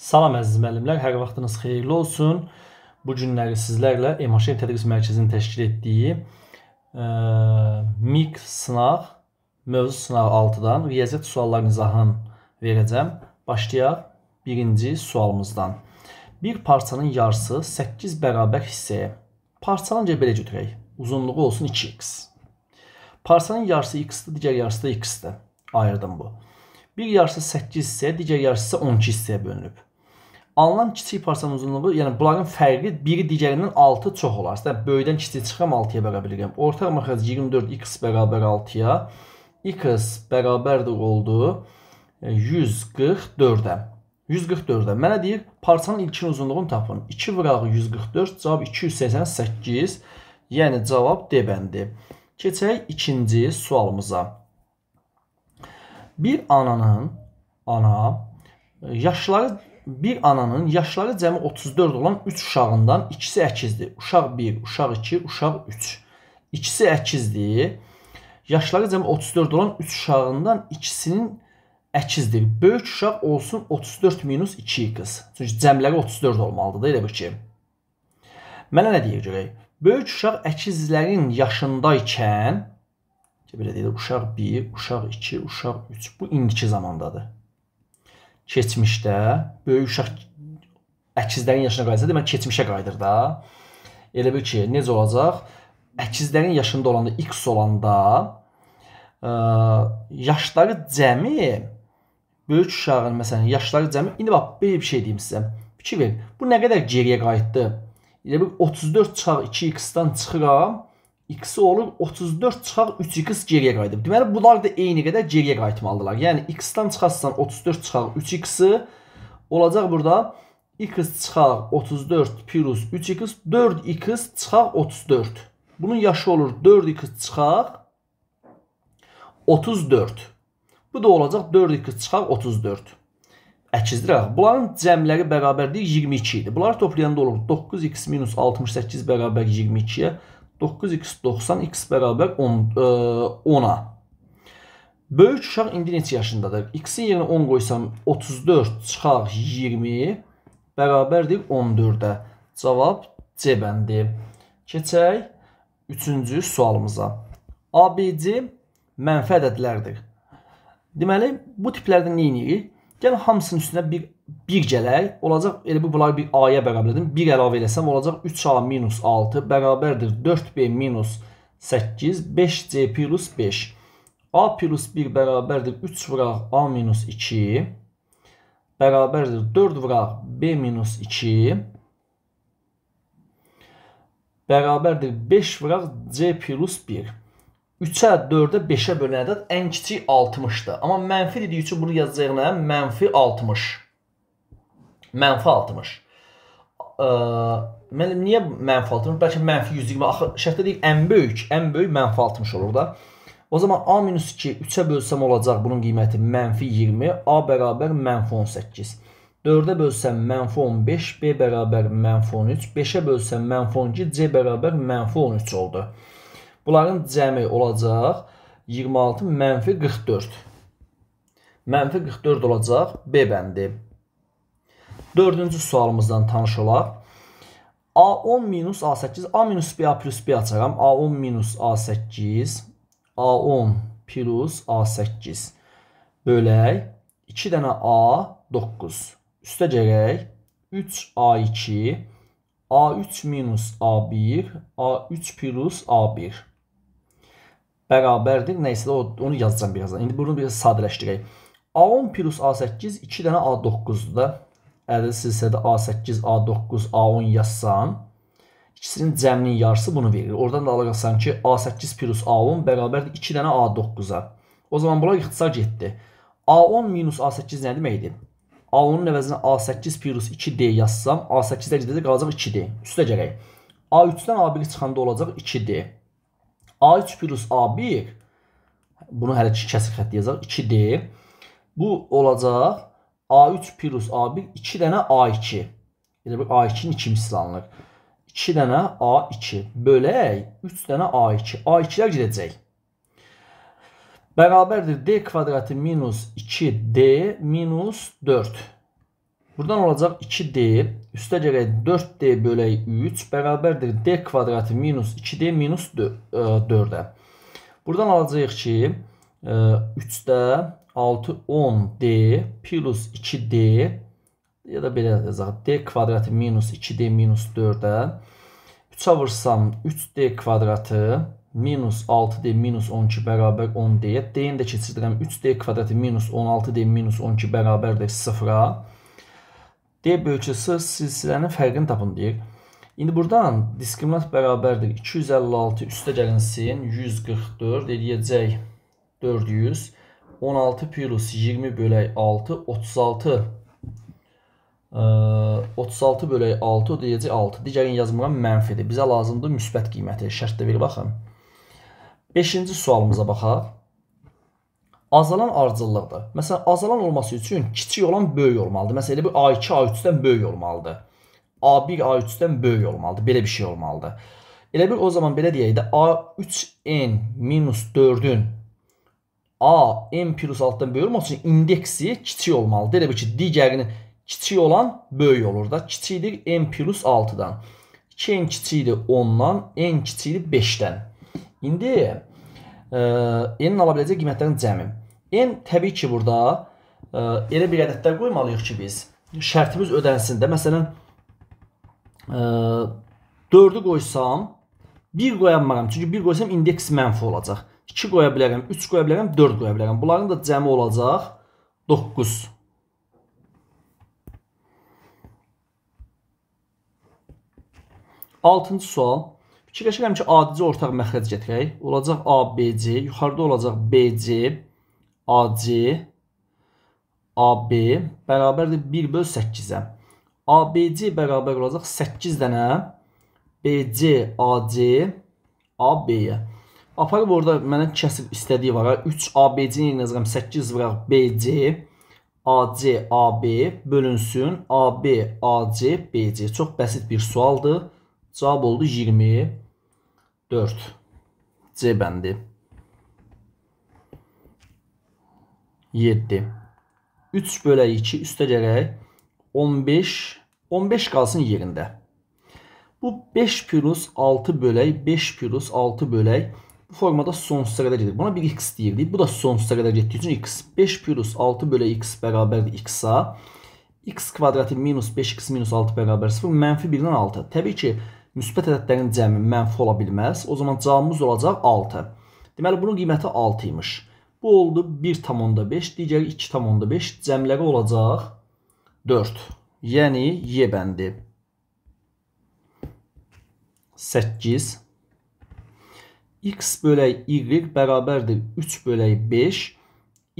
Salam əziz müəllimlər, hər vaxtınız xeyirli olsun. Bu günləri sizlərlə Emaşin Tədris Mərkəzinin təşkil etdiyi e, MİQ sınaq, mövzu sınaq 6-dan riyaziyyat suallarının izahını verəcəm. Başlayaq birinci sualımızdan. Bir parçanın yarısı 8 bərabər hissəyə. Parçanınca belə götürək. Uzunluğu olsun 2x. Parçanın yarısı x-dir, digər yarısı da x-dir. Ayırdım bu. Bir yarısı 8 hissəyə, digər yarısı isə 12 hissəyə bölünüb alınan kiçik parçanın uzunluğu, yəni bunların fərqi biri digərindən 6 çox olarsa, böyükdən kiçiyə çıxıram 6-ya bərabər edirəm. Ortaq məxrəc 24x bərabər 6-ya, x bərabərdir oldu 144-ə. E, 144-də. Mənə deyir, parçanın ilkin uzunluğunu tapın. 2 vırağı 144, cavab 288. Yəni cavab D bəndi. Keçək ikinci sualımıza. Bir ananın ana yaşları bir ananın yaşları cəmi 34 olan 3 uşağından ikisi əkizdir. Uşaq 1, uşaq 2, uşaq 3. İkisi əkizdir. Yaşları cəmi 34 olan 3 uşağından ikisinin əkizdir. Böyük uşaq olsun 34 minus 2 qız. Çünki cəmləri 34 olmalıdır da elə bir ki. Mənə nə deyir görək? Böyük uşaq əkizlərin yaşındaykən belə deyir, uşaq 1, uşaq 2, uşaq 3. Bu indiki zamandadır keçmişdə böyük uşaq əkizlərin yaşına qayıtsa, demək keçmişə qayıdır da. Elə bil ki, necə olacaq? Əkizlərin yaşında olanda x olanda ə, yaşları cəmi böyük uşağın məsələn yaşları cəmi indi bax belə bir şey deyim sizə. Fikir verin. Bu nə qədər geriyə qayıtdı? Elə bil 34 çağ 2x-dan çıxıram x olub 34 çıxaq 3x geriyə qayıdıb. Deməli bunlar da eyni qədər geriyə qayıtmalıdırlar. Yəni x-dən çıxarsan 34 çıxaq 3x-i olacaq burada x çıxaq 34 plus 3x 4x çıxaq 34. Bunun yaşı olur 4x çıxaq 34. Bu da olacaq 4x çıxaq 34. Əkizdirək. Bunların cəmləri bərabərdir 22 idi. Bunları toplayanda olur 9x minus 68 bərabər 22-yə 9x 90 x bərabər 10-a. E, Böyük uşaq indi neçə yaşındadır? X-in yerinə 10 qoysam 34 çıxar 20 bərabərdir 14-ə. Cavab C bəndi. Keçək 3-cü sualımıza. ABC mənfi ədədlərdir. Deməli, bu tiplərdə nə edirik? Gəl hamısının üstünə bir bir gələk, olacaq elə bu bunlar bir a-yə bərabərdir. 1 əlavə eləsəm olacaq 3a minus 6 bərabərdir 4b minus 8, 5c plus 5. a plus 1 bərabərdir 3 vuraq a minus 2 bərabərdir 4 vuraq b minus 2 bərabərdir 5 vuraq c plus 1. 3-ə, 4-ə, 5-ə bölünən ədəd ən kiçik 60-dır. Amma mənfi dediyi üçün bunu yazacağıq nə? Mənfi 60. Mənfi 60. Ə, mən niyə mənfi 60? Bəlkə mənfi 120. Axı şərtdə deyil, ən böyük, ən böyük mənfi 60 olur da. O zaman A minus 2 3-ə bölsəm olacaq bunun qiyməti mənfi 20, A bərabər mənfi 18. 4-ə bölsəm mənfi 15, B bərabər mənfi 13, 5-ə bölsəm mənfi 12, C bərabər mənfi 13 oldu. Bunların cəmi olacaq 26 mənfi 44. Mənfi 44 olacaq B bəndi. Dördüncü sualımızdan tanış olaq. A10 minus A8, A minus B, A plus B açaram. A10 minus A8, A10 plus A8. Bölək 2 dənə A9. Üstə gələk 3A2, A3 minus A1, A3 plus A1. Bərabərdir. Nəysə də onu yazacağım birazdan. İndi bunu biraz sadələşdirək. A10 plus A8 2 dənə A9-dur da ədəd silsədə A8, A9, A10 yazsam, ikisinin cəminin yarısı bunu verir. Oradan da alacaqsan ki, A8 plus A10 bərabərdir 2 dənə A9-a. O zaman bura ixtisar getdi. A10 minus A8 nə deməkdir? A10-un əvəzinə A8 plus 2D yazsam, A8-də gedəcək, qalacaq 2D. Üstə gələk. A3-dən A1 çıxanda olacaq 2D. A3 plus A1, bunu hələ ki, kəsik xətt yazaq, 2D. Bu olacaq A3 plus A1 2 tane A2. Bir de bu A2'nin içim silanılır. 2 tane A2 bölək 3 tane A2. A2'lər gidəcək. Bərabərdir D kvadratı minus 2D minus 4. Buradan olacak 2D. üstte gələk 4D bölək 3 bərabərdir D kvadratı minus 2D minus 4 e, Buradan alacağız ki, 3'de 6 10D plus 2D ya da belə yazaq. D kvadratı minus 2D minus 4-ə 3-ə vursam 3D kvadratı minus 6D minus 12 bərabər 10D-yə. D-ni də keçirdirəm. 3D kvadratı minus 16D minus 12 bərabərdir 0-a. D bölgüsü silsilənin fərqini tapın deyir. İndi buradan diskriminant bərabərdir. 256 üstə gəlinsin. 144 eləyəcək 400. 16 plus 20 bölək 6 36 ə, 36 bölək 6 deyəcək 6. Digərin yazmıram mənfidir. Bizə lazımdır müsbət qiyməti. Şərtdə bir baxın. 5-ci sualımıza baxaq. Azalan ardıcıllıqdır. Məsələn, azalan olması üçün kiçik olan böyük olmalıdır. Məsələn, bu A2 A3-dən böyük olmalıdır. A1 A3-dən böyük olmalıdır. Belə bir şey olmalıdır. Elə bir o zaman belə deyək də A3n-4-ün A n plus altdan böyük olmaq üçün indeksi kiçik olmalıdır. Elə bil ki, digərini kiçik olan böyük olur da. Kiçikdir n plus 6-dan. 2n kiçikdir 10-dan, n kiçikdir 5-dən. İndi e, n-in ala biləcək qiymətlərin cəmi. n təbii ki, burada e, elə bir ədədlər qoymalıyıq ki, biz şərtimiz ödənsin də. Məsələn, e, 4-ü qoysam, 1 qoyanmaram. Çünki 1 qoysam indeks mənfi olacaq. 2 qoya bilərəm, 3 qoya bilərəm, 4 qoya bilərəm. Bunların da cəmi olacaq 9. Altıncı sual. Fikirləşirəm ki, adici ortaq məxrəc gətirək. Olacaq ABC, yuxarıda olacaq BC, AC, AB bərabərdir 1 böl 8-ə. ABC bərabər olacaq 8 dənə BC, AC, AB-yə. Aparıb orada mənə kəsib istədiyi var. 3 ABC ilə yazıram 8 vuraq BC AC AB bölünsün AB AC BC. Çox bəsit bir sualdır. Cavab oldu 24. C bəndi. 7. 3 bölək 2 üstə gələk 15 15 qalsın yerində. Bu 5 plus 6 bölək 5 plus 6 bölək Bu formada sonsuza qədər gedir. Buna 1x deyirdik. Bu da sonsuza qədər getdiyi üçün x. 5 plus 6 bölü x bərabərdir x-a. x kvadrati minus 5x minus 6 bərabər 0. Mənfi 1-dən 6. Təbii ki, müsbət ədədlərin cəmi mənfi ola bilməz. O zaman cavabımız olacaq 6. Deməli, bunun qiyməti 6 imiş. Bu oldu 1,5, digəri 2,5. Cəmləri olacaq 4. Yəni, y bəndi. 8 x bölək y bərabərdir 3 bölək 5,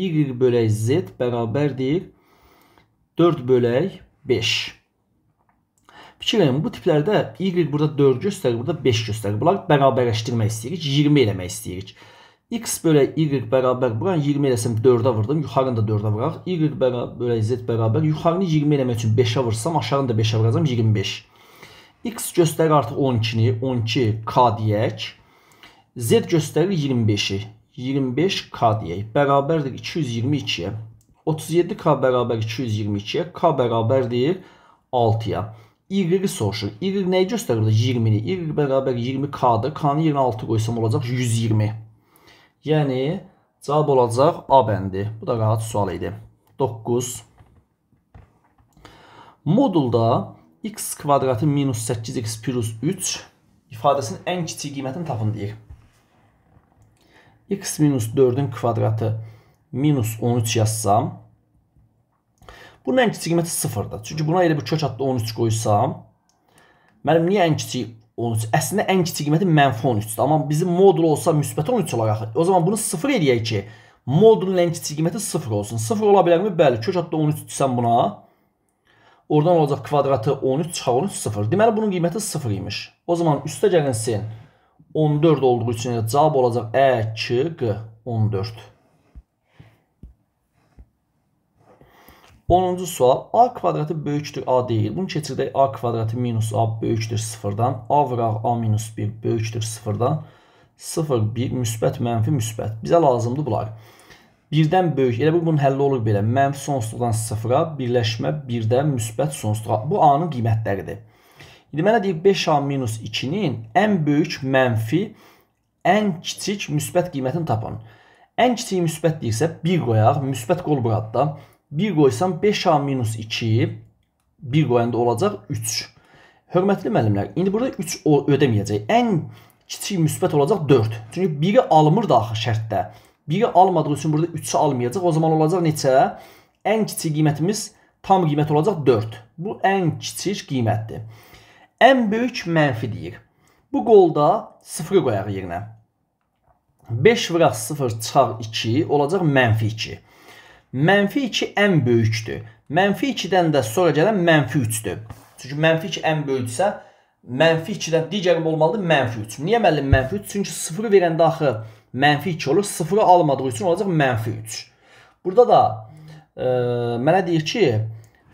y bölək z bərabərdir 4 bölək 5. Fikirləyin, bu tiplərdə y burada 4 göstərir, burada 5 göstərir. Bunlar bərabərləşdirmək istəyirik, 20 eləmək istəyirik. x bölək y bərabər, buranı 20 eləsəm 4-ə vurdum, yuxarını da 4-ə vuraq. y bölək z bərabər, yuxarını 20 eləmək üçün 5-ə vursam, aşağını da 5-ə vuracam, 25. x göstərir artıq 12-ni, 12k deyək. Z göstərir 25-i. 25K deyək. Bərabərdir 222-yə. 37K bərabər 222-yə. K bərabərdir 6-ya. Y-i soruşur. Y nəyi göstərir? 20-ni. Y bərabər 20K-dır. K-nı yerinə 6 qoysam olacaq 120. Yəni, cavab olacaq A bəndi. Bu da rahat sual idi. 9. Modulda x kvadratı minus 8x plus 3 ifadəsinin ən kiçik qiymətini tapın deyir x minus 4-ün kvadratı minus 13 yazsam bunun ən kiçik qiyməti 0-dır. Çünki buna elə bir kök adlı 13 qoysam mənim niyə ən kiçik 13? Əslində ən kiçik qiyməti mənfi 13-dür. Amma bizim modul olsa müsbət 13 olaraq. O zaman bunu 0 eləyək ki, modulun ən kiçik qiyməti 0 olsun. 0 ola bilərmi? Bəli, kök adlı 13 desəm buna oradan olacaq kvadratı 13 çıxar 13 0. Deməli bunun qiyməti 0 imiş. O zaman üstə gəlin sin 14 olduğu üçün cavab olacaq ə, k, q, 14. 10-cu sual. A kvadratı böyükdür A deyil. Bunu keçirdək A kvadratı minus A böyükdür 0-dan. A vıraq A minus 1 böyükdür 0-dan. 0, 1, müsbət, mənfi, müsbət. Bizə lazımdır bunlar. 1-dən böyük. Elə bu, bunun həlli olur belə. Mənfi sonsuzluqdan 0-a, birləşmə 1-də, müsbət sonsuzluğa. Bu A-nın qiymətləridir. İndi mənə deyib 5A-2-nin ən böyük mənfi, ən kiçik müsbət qiymətini tapın. Ən kiçik müsbət deyirsə 1 qoyaq, müsbət qol buradda. 1 qoysam 5A-2 1 qoyanda olacaq 3. Hörmətli müəllimlər, indi burada 3 ödəməyəcək. Ən kiçik müsbət olacaq 4. Çünki 1-i almır da axı şərtdə. 1-i almadığı üçün burada 3-ü almayacaq. O zaman olacaq neçə? Ən kiçik qiymətimiz tam qiymət olacaq 4. Bu ən kiçik qiymətdir ən böyük mənfi deyir. Bu qolda 0 qoyaq yerinə. 5 vuraq 0 çıxar 2 olacaq mənfi 2. Mənfi 2 ən böyükdür. Mənfi 2-dən də sonra gələn mənfi 3-dür. Çünki mənfi 2 ən böyüksə, mənfi 2-dən digərim olmalıdır mənfi 3. Niyə müəllim mənfi 3? Çünki 0 verəndə axı mənfi 2 olur. 0-ı almadığı üçün olacaq mənfi 3. Burada da e, mənə deyir ki,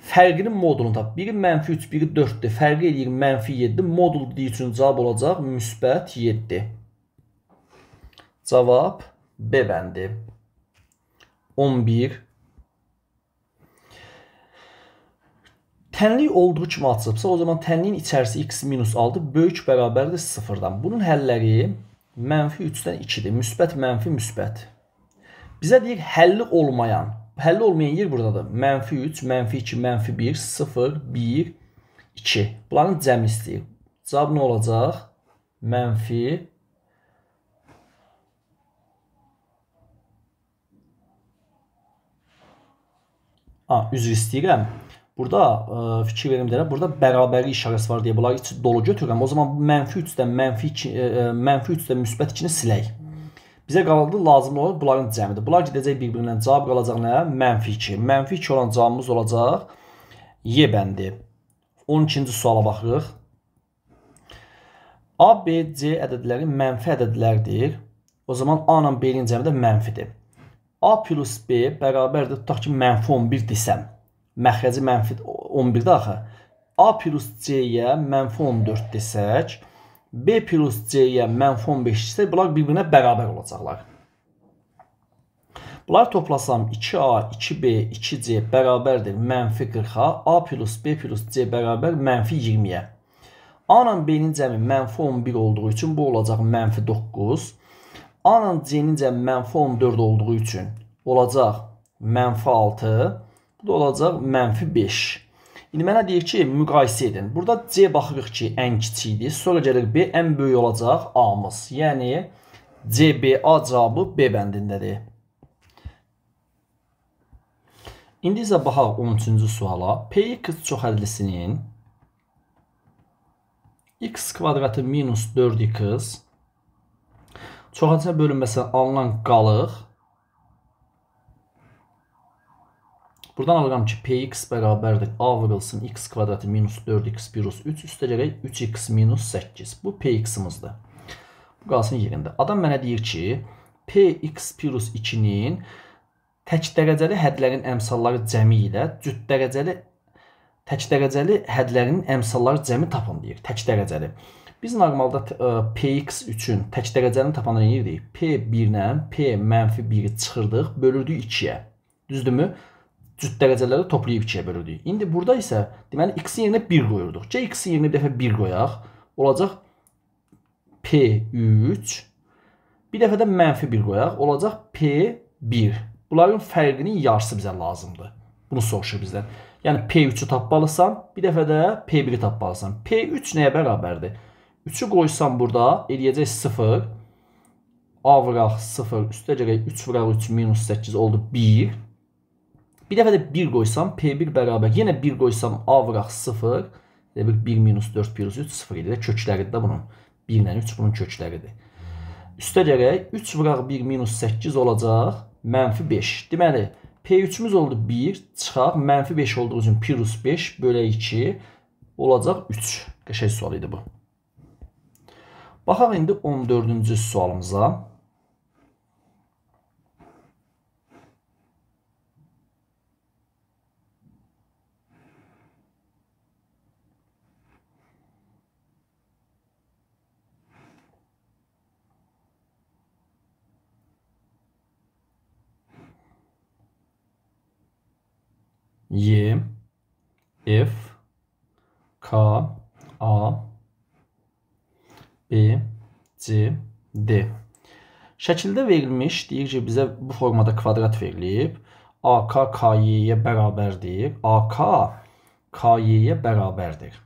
Fərqinin modulunu tap. Biri mənfi 3, biri 4-dür. Fərqi eləyir mənfi 7. Modul dediyi üçün cavab olacaq müsbət 7. Cavab B bəndi. 11. Tənlik olduğu kimi açılıbsa, o zaman tənliyin içərisi x minus 6 böyük bərabərdir 0-dan. Bunun həlləri mənfi 3-dən 2-dir. Müsbət, mənfi, müsbət. Bizə deyir həlli olmayan həll olmayan yer burdadır. Mənfi 3, mənfi 2, mənfi 1, 0, 1, 2. Bunların cəmi istəyir. Cavab nə olacaq? Mənfi 2. Üzr istəyirəm. Burada e, fikir verim deyirəm. Burada bərabərlik işarəsi var deyə bunları dolu götürürəm. O zaman bu mənfi 3-dən mənfi 2, e, e, mənfi 3-dən müsbət 2-ni silək. Bizə qaldı lazım olan bunların cəmidir. Bunlar gedəcək bir-birindən cavab qalacaq nə? Mənfi 2. Mənfi 2 olan cavabımız olacaq Y bəndi. 12-ci suala baxırıq. A, B, C ədədləri mənfi ədədlərdir. O zaman A ilə B-nin cəmi də mənfidir. A plus B bərabərdir tutaq ki, mənfi 11 desəm. Məxrəci mənfi 11-də axı. A plus C-yə mənfi 14 desək, B plus C-yə mənfi 15 isə bunlar bir-birinə bərabər olacaqlar. Bunlar toplasam 2A, 2B, 2C bərabərdir mənfi 40-a. A plus B plus C bərabər mənfi 20-yə. A ilə B-nin cəmi mənfi 11 olduğu üçün bu olacaq mənfi 9. A ilə C-nin cəmi mənfi 14 olduğu üçün olacaq mənfi 6. Bu da olacaq mənfi 5. İndi mənə deyir ki, müqayisə edin. Burada C baxırıq ki, ən kiçikdir. Sonra gəlir B, ən böyük olacaq A-mız. Yəni CBA cavabı B bəndindədir. İndi isə baxaq 13-cü suala. P-x çoxədlisinin x kvadratı minus 4x çoxədlisinə bölünməsə alınan qalıq Buradan alıram ki, px bərabərdir. A vurulsun x kvadratı minus 4x plus 3 üstələyərək 3x minus 8. Bu px-imizdir. Bu qalsın yerində. Adam mənə deyir ki, px plus 2-nin tək dərəcəli hədlərin əmsalları cəmi ilə cüt dərəcəli tək dərəcəli hədlərinin əmsalları cəmi tapın deyir. Tək dərəcəli. Biz normalda ə, e, px üçün tək dərəcəlini tapanı deyirdik. p 1-dən p -1-i çıxırdıq, bölürdük 2-yə. Düzdürmü? cüt dərəcələrdə toplayıb 2-yə bölürdük. İndi burada isə deməli x-in yerinə 1 qoyurduq. Cx-in yerinə bir dəfə 1 qoyaq. Olacaq P3. Bir dəfə də mənfi 1 qoyaq. Olacaq P1. Bunların fərqinin yarısı bizə lazımdır. Bunu soruşur bizdən. Yəni P3-ü tapmalısan, bir dəfə də P1-i tapmalısan. P3 nəyə bərabərdir? 3-ü qoysam burada eləyəcək 0. A vıraq 0, üstə gələk 3 vıraq 3 minus 8 oldu 1. Bir dəfə də 1 qoysam P1 bərabər. Yenə 1 qoysam A vuraq 0. Elə bir 1 minus 4 plus 3 0 idi. Kökləridir də bunun. 1 ilə 3 bunun kökləridir. Üstə gələk 3 vuraq 1 minus 8 olacaq. Mənfi 5. Deməli P3-ümüz oldu 1 çıxaq. Mənfi 5 olduğu üçün plus 5 bölə 2 olacaq 3. Qəşək sual idi bu. Baxaq indi 14-cü sualımıza. Y, F, K, A, B, C, D. Şəkildə verilmiş, deyir ki, bizə bu formada kvadrat verilib. AK KY-yə bərabərdir. AK KY-yə bərabərdir.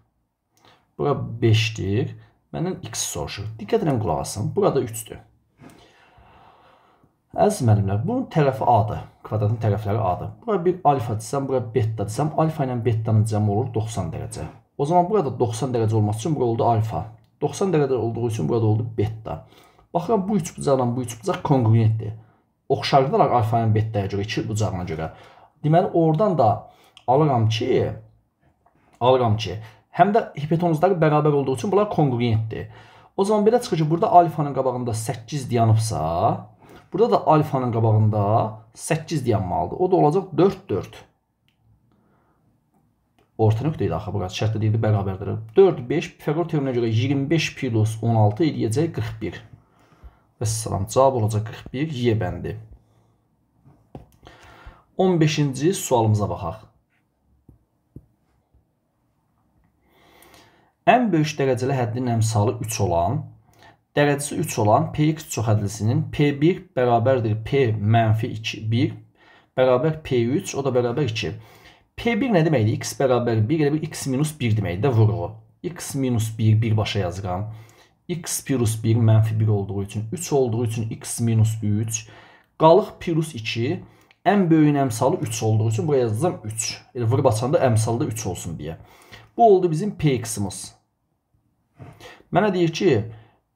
Bura 5-dir. Məndən x soruşur. Diqqətlə qulaq asın. Burada 3-dür. Əziz müəllimlər, bunun tərəfi A-dır. Kvadratın tərəfləri A-dır. Bura bir alfa desəm, bura beta desəm, alfa ilə betanın cəmi olur 90 dərəcə. O zaman burada 90 dərəcə olması üçün bura oldu alfa. 90 dərəcə olduğu üçün burada oldu beta. Baxıram bu üç bucaqla bu üç bucaq kongruentdir. Oxşardılar alfa ilə betaya görə, iki bucağına görə. Deməli oradan da alıram ki, alıram ki, həm də hipotenuzları bərabər olduğu üçün bunlar kongruentdir. O zaman belə çıxır ki, burada alfanın qabağında 8 dayanıbsa, Burada da alfanın qabağında 8 dayanmalıdır. O da olacaq 4, 4. Orta nöqtə idi axı, burası şərtdə deyildi, bərabərdir. 4, 5, Pifagor teoreminə görə 25 plus 16 edəcək 41. Və salam, cavab olacaq 41, Y bəndi. 15-ci sualımıza baxaq. Ən böyük dərəcəli həddin əmsalı 3 olan dərəcəsi 3 olan P2 çoxhədlisinin P1 bərabərdir P mənfi 2, 1 bərabər P3, o da bərabər 2. P1 nə deməkdir? X bərabər 1, elə bir X minus 1 deməkdir də vurğu. X minus 1, 1 başa yazıram. X plus 1 mənfi 1 olduğu üçün, 3 olduğu üçün X minus 3. Qalıq plus 2, ən böyüyün əmsalı 3 olduğu üçün buraya yazacağım 3. Elə vurub açanda əmsalda 3 olsun deyə. Bu oldu bizim P-x'imiz. Mənə deyir ki,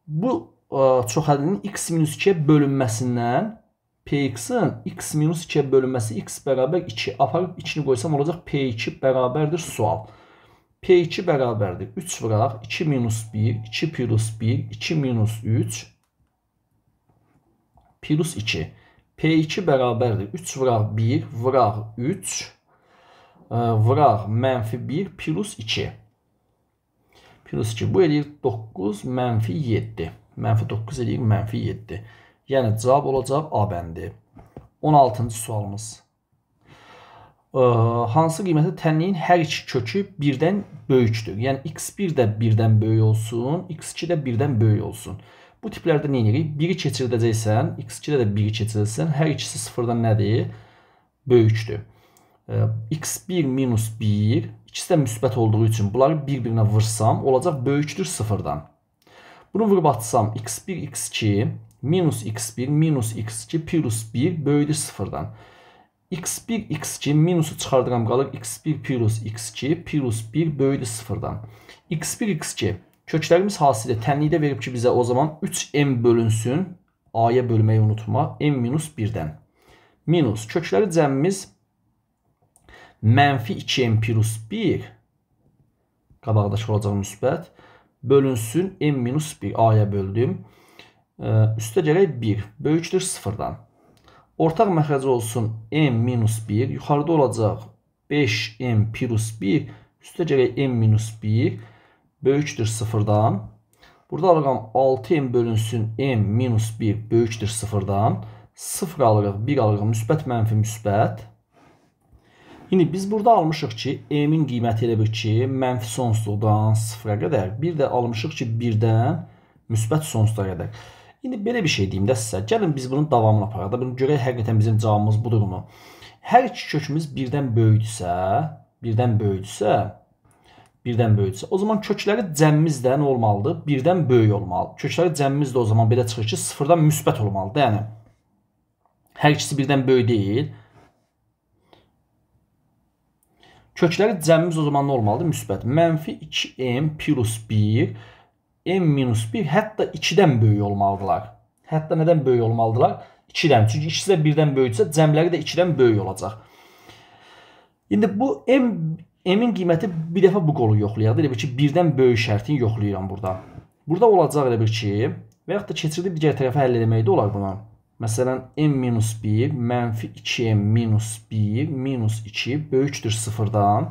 bu ə, e, çoxəlinin x-2-yə bölünməsindən P-in x-2-yə bölünməsi x bərabər 2. Aparıb 2-ni qoysam olacaq P2 bərabərdir sual. P2 bərabərdir 3 vuraq 2 minus 1, 2 plus 1, 2 minus 3 plus 2. P2 bərabərdir 3 vuraq 1, vuraq 3, e, vuraq mənfi 1 plus 2. Plus 2. Bu eləyir 9 mənfi 7. Mənfi 9 eləyir mənfi 7. Yəni cavab olacaq A bəndi. 16-cı sualımız. Ə, hansı qiymətə tənliyin hər iki kökü birdən böyükdür? Yəni x1 də birdən böyük olsun, x2 də birdən böyük olsun. Bu tiplərdə nə edirik? 1-i keçirdəcəksən, x2-də də 1-i keçirdəcəksən, hər ikisi 0-dan nədir? Böyükdür. Ə, x1 minus 1 İkisi də müsbət olduğu üçün bunları bir-birinə vursam olacaq böyükdür 0-dan. Bunu vurub atsam x1, x2, minus x1, minus x2, plus 1 böyüdür 0-dan. x1, x2, minusu çıxardıram qalır x1, plus x2, plus 1 böyüdür 0-dan. x1, x2 köklərimiz hasilə tənlikdə verib ki, bizə o zaman 3m bölünsün. A-yə bölməyi unutma. m minus 1-dən. Minus kökləri cəmimiz 1 mənfi 2m plus 1 qabaqdakı olacaq müsbət bölünsün m minus 1 a-ya böldüm. Üstə gələk 1 böyükdür 0-dan. Ortaq məxrəci olsun m minus 1 yuxarıda olacaq 5m plus 1 üstə gələk m minus 1 böyükdür 0-dan. Burada alıram 6m bölünsün m minus 1 böyükdür 0-dan. 0 alırıq 1 alırıq müsbət mənfi müsbət. İndi biz burada almışıq ki, M-in qiyməti elə bir ki, mənfi sonsuzluqdan sıfıra qədər. Bir də almışıq ki, birdən müsbət sonsuza qədər. İndi belə bir şey deyim də sizə. Gəlin biz bunun davamını aparaq da. Bunu görək həqiqətən bizim cavabımız budurmu? Hər iki kökümüz birdən böyüdüsə, birdən böyüdüsə, birdən böyüdüsə, o zaman kökləri cəmimiz də nə olmalıdır? Birdən böyük olmalı. Kökləri cəmimiz də o zaman belə çıxır ki, sıfırdan müsbət olmalıdır. Yəni hər ikisi birdən böyük deyil. Kökləri cəmimiz o zaman nə olmalıdır? Müsbət. Mənfi 2m plus 1, m minus 1 hətta 2-dən böyük olmalıdırlar. Hətta nədən böyük olmalıdırlar? 2-dən. Çünki ikisi də 1-dən böyüksə, cəmləri də 2-dən böyük olacaq. İndi bu m m-in qiyməti bir dəfə bu qolu yoxlayaq. Elə bir ki, 1-dən böyük şərtini yoxlayıram burada. Burada olacaq elə bir ki, və yaxud da keçirdi digər tərəfə həll eləməkdə olar bunu. Məsələn, m minus 1 mənfi 2m minus 1 minus 2 böyükdür 0-dan.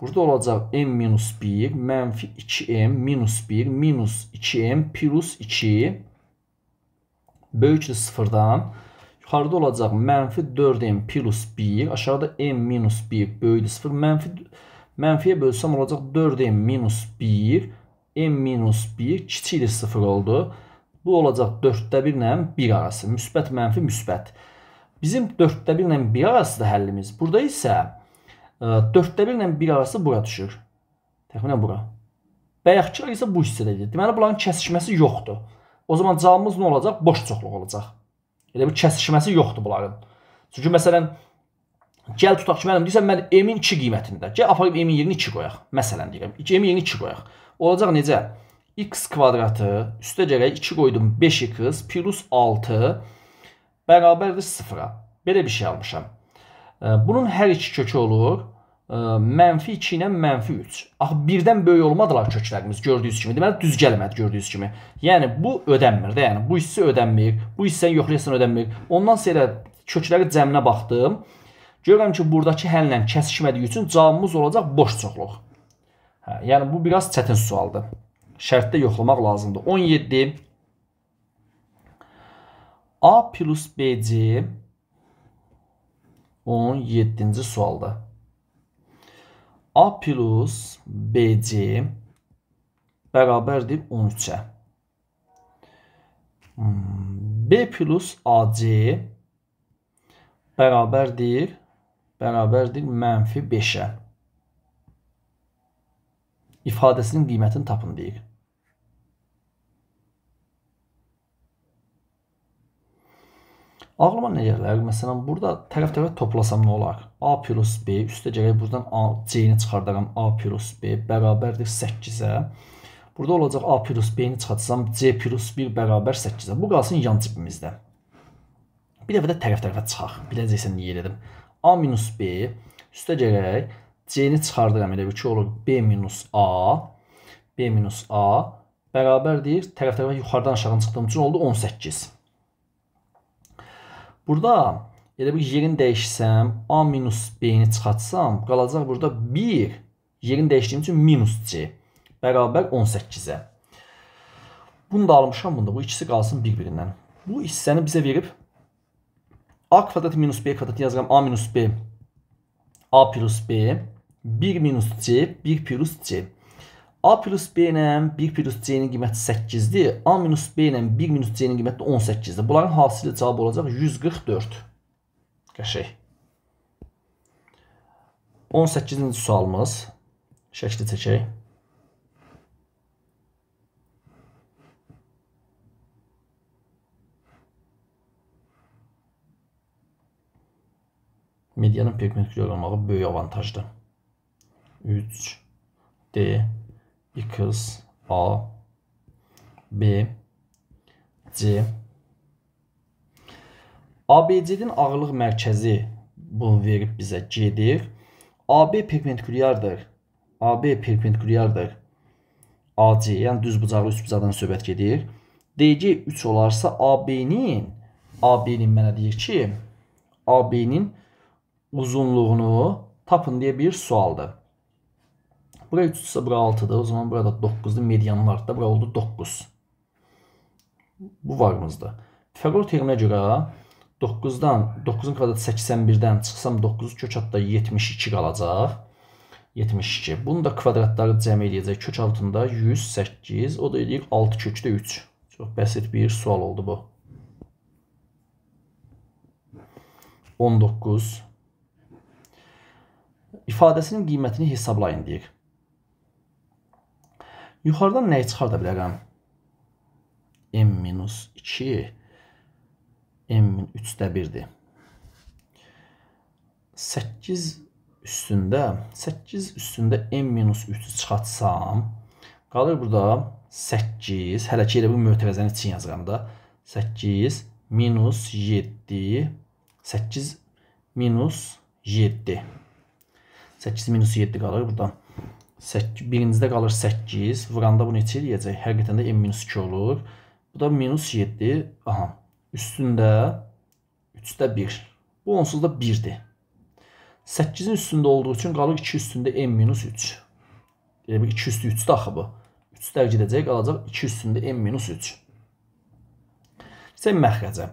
Burada olacaq m minus 1 mənfi 2m minus 1 minus 2m plus 2 böyükdür 0-dan. Yuxarıda olacaq mənfi 4m plus 1, aşağıda m minus 1 böyükdür 0. Mənfi, mənfiyə bölsəm olacaq 4m minus 1, m minus 1 kiçikdir 0 oldu. Bu olacaq 4də 1 ilə 1 arası. Müsbət, mənfi, müsbət. Bizim 4də 1 ilə 1 arasıdır həllimiz. Burada isə 4də 1 ilə 1 arası bura düşür. Təxminən bura. Bayaqçılar isə bu hissədədir. Deməli, bunların kəsişməsi yoxdur. O zaman cavabımız nə olacaq? Boş çoxluq olacaq. Elə bir kəsişməsi yoxdur bunların. Çünki məsələn, gəl tutaq ki, mənim deyirsən, mən M-in 2 qiymətində. Gəl aparıb M-in yerini 2 qoyaq. Məsələn deyirəm, M-in yerini 2 qoyaq. Olacaq necə? Necə? x kvadratı üstəgərək 2 qoydum 5x plus 6 bərabərdir 0-a. Belə bir şey almışam. E, bunun hər iki kökü olur. E, mənfi 2 ilə mənfi 3. Axı birdən böyük olmadılar köklərimiz gördüyünüz kimi. Deməli düz gəlmədi gördüyünüz kimi. Yəni bu ödənmir də. Yəni bu hissə ödənmir. Bu hissəni yoxlayasan ödənmir. Ondan sonra kökləri cəminə baxdım. Görürəm ki, buradakı həllə kəsişmədiyi üçün cavabımız olacaq boş çoxluq. Hə, yəni bu biraz çətin sualdır şərtdə yoxlamaq lazımdır. 17 A plus BC 17-ci sualda. A plus BC bərabərdir 13-ə. B plus AC bərabərdir bərabərdir mənfi 5-ə. İfadəsinin qiymətini tapın deyir. Ağlıma nə gəlir? Məsələn, burada tərəf-tərəf toplasam nə olar? A plus B üstə gələk buradan A, C-ni çıxardaram. A plus B bərabərdir 8-ə. Burada olacaq A plus B-ni çıxartsam C plus 1 bərabər 8-ə. Bu qalsın yan cibimizdə. Bir dəfə də tərəf-tərəfə çıxaq. Biləcəksən niyə elədim. A minus B üstə gələk C-ni çıxardıram elə bir ki olur B minus A. B minus A bərabərdir tərəf-tərəfə yuxarıdan aşağı çıxdığım üçün oldu 18. Burada elə bir yerin dəyişsəm, A minus B-ni çıxartsam, qalacaq burada 1. Yerin dəyişdiyim üçün minus C bərabər 18-ə. Bunu da almışam, bunda bu ikisi qalsın bir-birindən. Bu hissəni bizə verib A kvadrat minus B kvadrat yazıram A minus B A plus B 1 minus C 1 plus C. A plus B ilə 1 plus C-nin qiyməti 8-dir. A minus B ilə 1 minus C-nin qiyməti 18-dir. Bunların hasili cavab olacaq 144. Qəşək. 18-ci sualımız. Şəkli çəkək. Medianın pigment kütləsi olmağı böyük avantajdır. 3 D equals A, B, C. ABC-nin ağırlıq mərkəzi bunu verib bizə G-dir. AB perpendikulyardır. AB perpendikulyardır. AC, yəni düz bucaqlı üst bucaqdan söhbət gedir. DG 3 olarsa AB-nin AB-nin mənə deyir ki, AB-nin uzunluğunu tapın deyə bir sualdır. Bura 3-dürsə, bura 6-dır. O zaman burada 9-dur. Medianlar da bura oldu 9. Bu varımızdır. Pifagor terimə görə 9-dan 9-un kvadratı 81-dən çıxsam 9-u kök altında 72 qalacaq. 72. Bunun da kvadratları cəmi eləyəcək. Kök altında 108, o da eləyir 6 kökdə 3. Çox bəsit bir sual oldu bu. 19 ifadəsinin qiymətini hesablayın deyir. Yuxarıdan nəyi çıxarda bilərəm? M minus 2 M 3-də 1-dir. 8 üstündə 8 üstündə M minus 3-ü çıxartsam qalır burada 8 hələ ki elə bu mötəvəzəni için yazıram da 8 minus 7 8 minus 7 8 minus 7 qalır buradan Birincidə qalır 8. Vuranda bu neçə eləyəcək? Həqiqətən də M-2 olur. Bu da minus 7. Aha. Üstündə 3-də 1. Bu onsuz da 1-dir. 8-in üstündə olduğu üçün qalır 2 üstündə M-3. Elə bir 2 üstü 3-də axı bu. 3 dərc edəcək, qalacaq 2 üstündə M-3. Sən məxrəcə.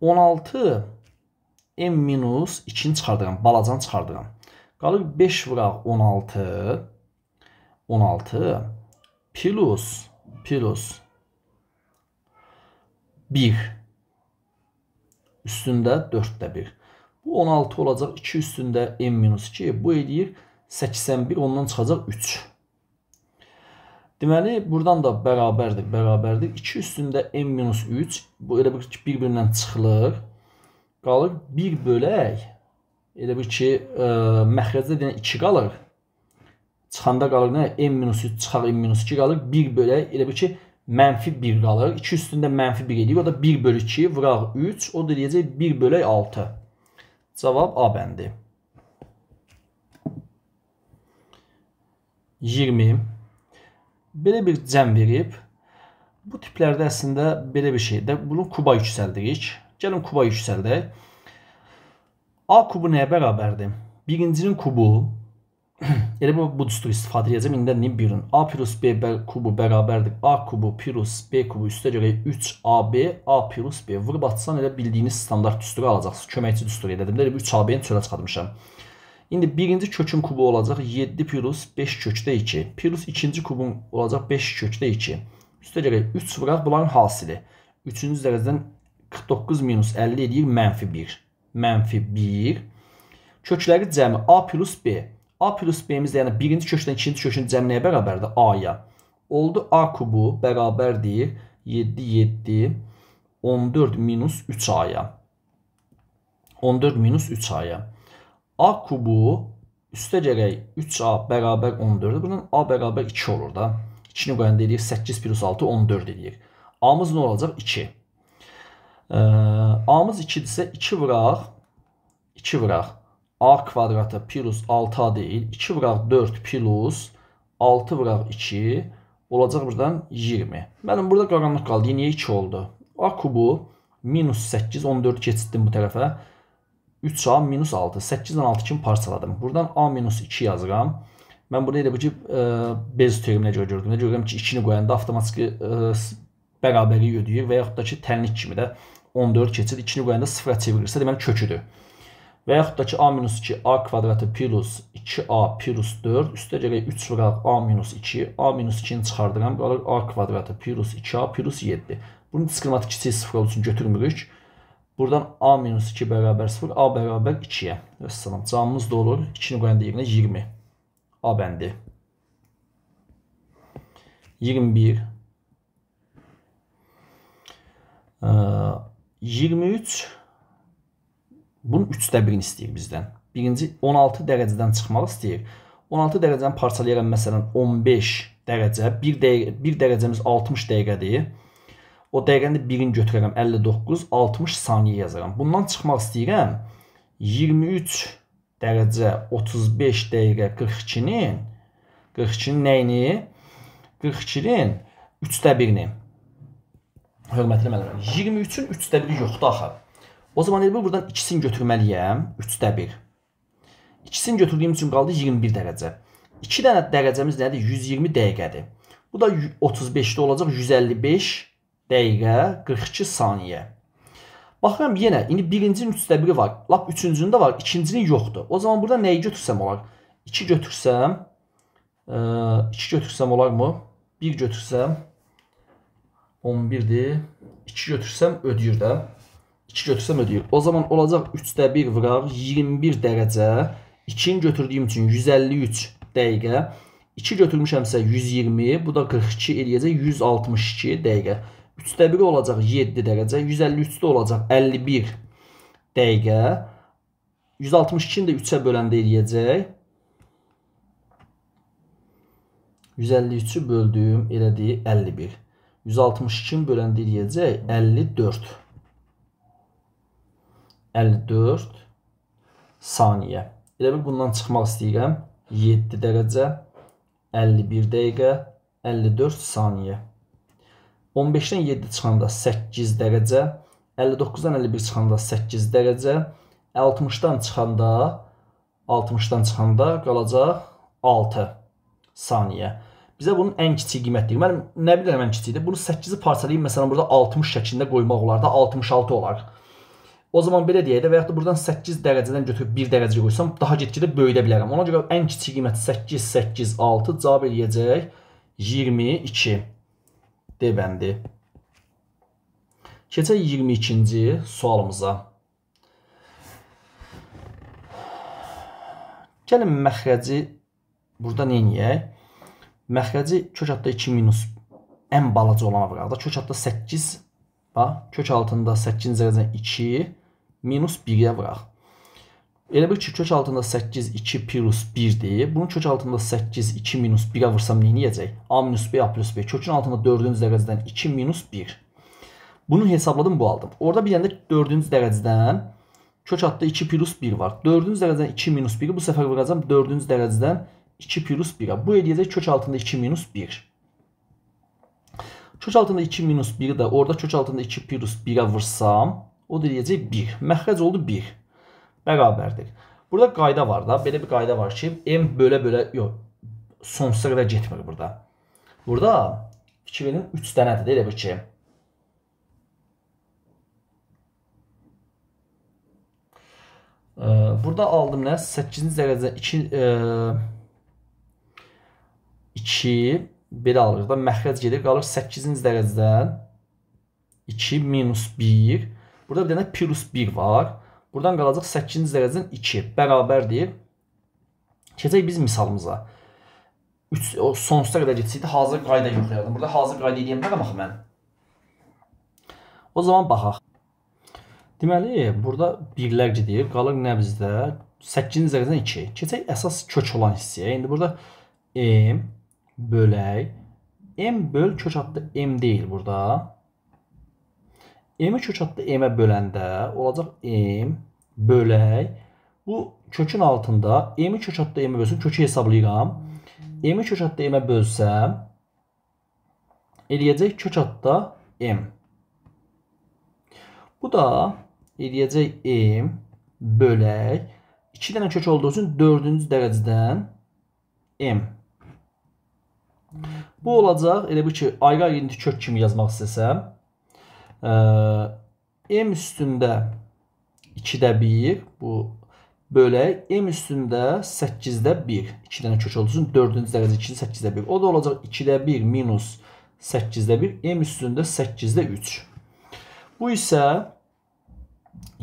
16 M-2-ni çıxardıram, balacan çıxardıram. Qalır 5 vuraq 16. 16 plus plus 1 üstündə 4-də 1. Bu 16 olacaq 2 üstündə n-2 bu eləyir 81 ondan çıxacaq 3. Deməli, buradan da bərabərdir, bərabərdir. 2 üstündə n-3 bu elə bir ki, bir-birindən çıxılır. Qalır 1 bölək, elə bir ki, ə, e, məxrəcdə deyən 2 qalır çıxanda qalır nə? M-3 çıxar M-2 qalır. 1 bölək elə bil ki mənfi 1 qalır. 2 üstündə mənfi 1 edir. O da 1 bölü 2 vuraq 3. O da deyəcək 1 bölək 6. Cavab A bəndi. 20. Belə bir cəm verib. Bu tiplərdə əslində belə bir şeydir. Bunu kuba yüksəldirik. Gəlin kuba yüksəldək. A kubu nəyə bərabərdir? Birincinin kubu Elə bu budustu istifadə edəcəm. İndən nə birin. A plus B kubu bərabərdir. A kubu plus B kubu üstə görə 3AB A plus B. Vurub atsan elə bildiyiniz standart düsturu alacaqsınız. Köməkçi düsturu elədim. Elə 3AB-ni çölə çıxartmışam. İndi birinci kökün kubu olacaq 7 plus 5 kökdə 2. Plus ikinci kubun olacaq 5 kökdə 2. Üstə görə 3 vuraq bunların hasili. 3-cü dərəcədən 49 minus 50 edir mənfi 1. Mənfi 1. Kökləri cəmi A plus B. A plus B-miz də yəni birinci köşkdən ikinci köşkün cəmi nəyə bərabərdir? A-ya. Oldu A kubu bərabərdir 7, 7, 14 minus 3 A-ya. 14 minus 3 A-ya. A kubu üstə gələk 3A bərabər 14-dir. Bunun A bərabər 2 olur da. 2-ni qoyanda eləyir 8 plus 6 14 eləyir. A-mız nə olacaq? 2. A-mız 2-dirsə 2 vıraq. 2 vıraq. A kvadrata plus 6A deyil. 2 vıraq 4 plus 6 vıraq 2 olacaq buradan 20. Mənim burada qaranlıq qaldı. Niyə 2 oldu? A kubu minus 8, 14 keçitdim bu tərəfə. 3A minus 6, 8-dən 6 kimi parçaladım. Buradan A minus 2 yazıram. Mən bunu elə bu ki, e, bez teoriminə görə gördüm. Nə görürəm ki, 2-ni qoyanda avtomatik e, bərabəri ödəyir və yaxud da ki, tənlik kimi də 14 keçid 2-ni qoyanda 0-a çevirirsə, deməli köküdür. Və yaxud da ki, a minus 2, a kvadratı plus 2a plus 4, üstə gələk 3 vuraq a minus 2, a minus 2-ni çıxardıram, qalır a kvadratı plus 2a plus 7. Bunu diskrimatik kiçik sıfır olduğu üçün götürmürük. Buradan a minus 2 bərabər 0, a bərabər 2-yə. Vəssalam, camımız da olur. 2-ni qoyanda yerinə 20. A bəndi. 21. Ə, 23. 23 bunun üçdə birini istəyir bizdən. Birinci 16 dərəcədən çıxmaq istəyir. 16 dərəcəni parçalayıram məsələn 15 dərəcə, 1 dəqiqə 1 dərəcəmiz 60 dəqiqədir. O dəqiqəni birini götürərəm 59 60 saniyə yazaram. Bundan çıxmaq istəyirəm 23 dərəcə 35 dəqiqə 42-nin 42-nin nəyini? 42-nin 3də 1-ni. Hörmətli müəlliməm, 23-ün 3də 1-i yoxdur axı. O zaman elə buradan ikisini götürməliyəm. 3-də 1. İkisini götürdüyüm üçün qaldı 21 dərəcə. 2 dənə dərəcəmiz nədir? 120 dəqiqədir. Bu da 35-də olacaq 155 dəqiqə 42 saniyə. Baxıram yenə, indi birincinin 3-də 1-i var. Lap üçüncünün də var, ikincinin yoxdur. O zaman burada nəyi götürsəm olar? 2 götürsəm, 2 e, götürsəm olarmı? 1 götürsəm 11-dir. 2 götürsəm ödəyir də. 2 götürsəm ödəyir. O zaman olacaq 3-də 1 vurar 21 dərəcə. 2-ni götürdüyüm üçün 153 dəqiqə. 2 götürmüşəmsə 120, bu da 42 eləyəcək 162 dəqiqə. 3-də 1 olacaq 7 dərəcə, 153-də olacaq 51 dəqiqə. 162-ni də 3-ə böləndə eləyəcək. 153-ü böldüyüm elədi 51. 162-ni böləndə eləyəcək 54. 54 saniyə. Elə bil bundan çıxmaq istəyirəm. 7 dərəcə 51 dəqiqə 54 saniyə. 15-dən 7 çıxanda 8 dərəcə, 59-dan 51 çıxanda 8 dərəcə, 60-dan çıxanda 60-dan çıxanda qalacaq 6 saniyə. Bizə bunun ən kiçik qiyməti deyir. Mən nə bilirəm ən kiçiyidir. Bunu 8-i parçalayıb məsələn burada 60 şəklində qoymaq olar da 66 olar. O zaman belə deyək də və yaxud da buradan 8 dərəcədən götürüb 1 dərəcə qoysam daha get-gedə böyüdə bilərəm. Ona görə ən kiçik qiymət 8, 8, 6 cavab eləyəcək 22 D bəndi. Keçək 22-ci sualımıza. Gəlin məxrəci burada nə edək? Məxrəci kök altda 2 minus ən balaca olana vuraq da. Kök altda 8, bax, kök altında 8 dərəcədən 2 minus 1-yə vuraq. Elə bir ki, kök altında 8, 2 plus 1-dir. Bunu kök altında 8, 2 minus 1-ə vursam neyəcək? A minus B, A plus B. Kökün altında 4-cü dərəcədən 2 minus 1. Bunu hesabladım, bu aldım. Orada bir yanda 4-cü dərəcədən kök altında 2 plus 1 var. 4-cü dərəcədən 2 minus 1 bu sefer vuracam 4-cü dərəcədən 2 plus 1 Bu edəcək kök altında 2 minus 1. Kök altında 2 minus 1 de. orada kök altında 2 plus 1-ə vursam O da deyəcək 1. Məxrəc oldu 1. Bərabərdir. Burada qayda var da, belə bir qayda var ki, M bölə-bölə, yox, sonsuza qədər getmir burada. Burada fikir verin 3 dənədir, elə bir ki. Burada aldım nə? 8-ci dərəcə 2 2 belə alırıq da məxrəc gedir, qalır 8-ci dərəcədən 2 minus 1 Burada bir dənə plus 1 var. Buradan qalacaq 8-ci dərəcədən 2 bərabərdir. Keçək biz misalımıza. 3 o sonsuza qədər keçsəydi hazır qayda yoxlayardım. Burada hazır qayda edəyəmərəm axı mən. O zaman baxaq. Deməli, burada birlər gedir, qalır nə bizdə? 8-ci dərəcədən 2. Keçək əsas kök olan hissəyə. İndi burada m bölək m böl kök adlı m deyil burada. M-i kökatda M-ə böləndə olacaq M bölək. Bu kökün altında M-i kökatda M-ə bölsün. Kökü hesablayıram. M-i kökatda M-ə bölsəm eləyəcək kökatda M. Bu da eləyəcək M bölək. 2 dənə kök olduğu üçün 4-cü dərəcədən M. Bu olacaq elə bil ki, ayrı-ayrı kök kimi yazmaq istəsəm M üstündə 2-də 1 bu bölək M üstündə 8-də 1 2 dənə kök olduğu üçün 4-cü dərəcə 2-ci 8-də 1 o da olacaq 2-də 1 minus 8-də 1 M üstündə 8-də 3 bu isə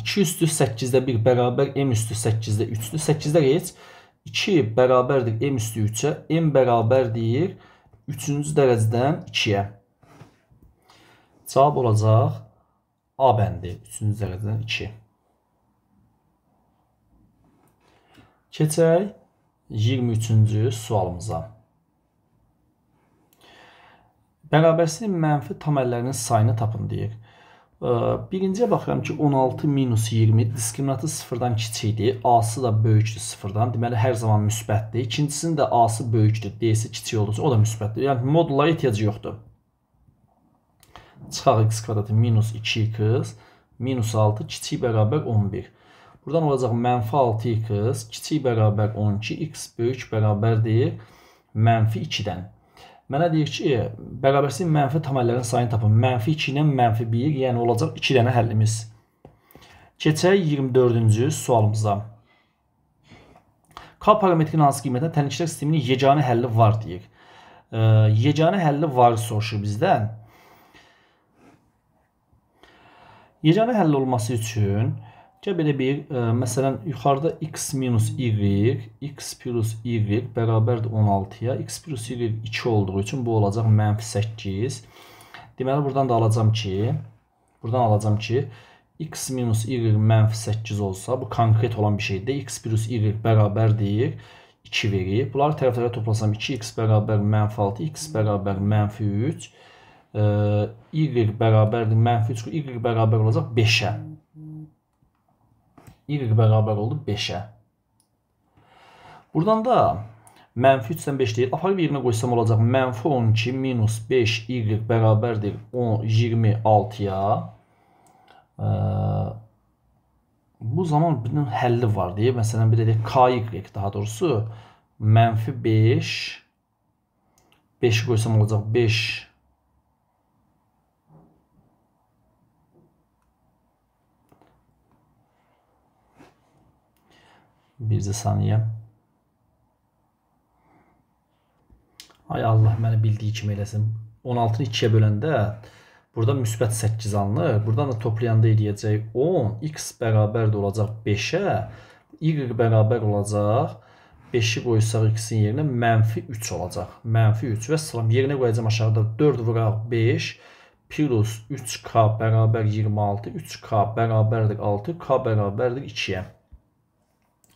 2 üstü 8-də 1 bərabər M üstü 8-də 3-dür 8-də heç 2 bərabərdir M üstü 3-ə M bərabərdir 3-cü dərəcədən 2-yə Cavab olacaq A bəndi 3-cü dərəcədən 2. Keçək 23-cü sualımıza. Bərabərsiz mənfi tam əllərinin sayını tapın deyir. Birinciyə baxıram ki, 16 minus 20 diskriminatı sıfırdan kiçikdir. A-sı da böyükdür sıfırdan. Deməli, hər zaman müsbətdir. İkincisinin də A-sı böyükdür. D-si kiçik olursa o da müsbətdir. Yəni, modullara ehtiyacı yoxdur çağ x kvadratı minus 2x minus 6 kiçik bərabər 11. Buradan olacaq mənfi 6x kiçik bərabər 12x böyük bərabərdir mənfi 2-dən. Mənə deyir ki, bərabərsiz mənfi tam əllərin sayını tapın. Mənfi 2 ilə mənfi 1, yəni olacaq 2 dənə həllimiz. Keçək 24-cü sualımıza. K parametrinin hansı qiymətinə təlimçilər sisteminin yeganə həlli var deyir. E, yeganə həlli var soruşur bizdən. yeganə həll olması üçün gəl belə bir, ə, e, məsələn, yuxarıda x minus y, x plus y bərabərdir 16-ya. x plus y 2 olduğu üçün bu olacaq mənfi 8. Deməli, buradan da alacam ki, buradan alacam ki, x minus y mənfi 8 olsa, bu konkret olan bir şeydir. x plus y bərabərdir 2 verir. Bunları tərəflərə toplasam 2x bərabər mənfi 6, x bərabər mənfi 3 y bərabərdir, mənfi 3, y bərabər olacaq 5-ə. y bərabər oldu 5-ə. Buradan da mənfi 3-dən 5 deyil. Aparıb yerinə qoysam olacaq mənfi 12 minus 5 y bərabərdir 26-ya. Bu zaman bunun həlli var deyə. Məsələn, bir deyək ky daha doğrusu mənfi 5 5-i qoysam olacaq 5 Bircə saniyə. Ay Allah məni bildiyi kimi eləsin. 16-nı 2-yə böləndə burada müsbət 8 alınır. Buradan da toplayanda eləyəcək 10. X bərabər də olacaq 5-ə. Y bərabər olacaq 5-i qoysaq x-in yerinə mənfi 3 olacaq. Mənfi 3 və sıram yerinə qoyacam aşağıda 4 vuraq 5 plus 3k bərabər 26, 3k bərabərdir 6, k bərabərdir 2-yə.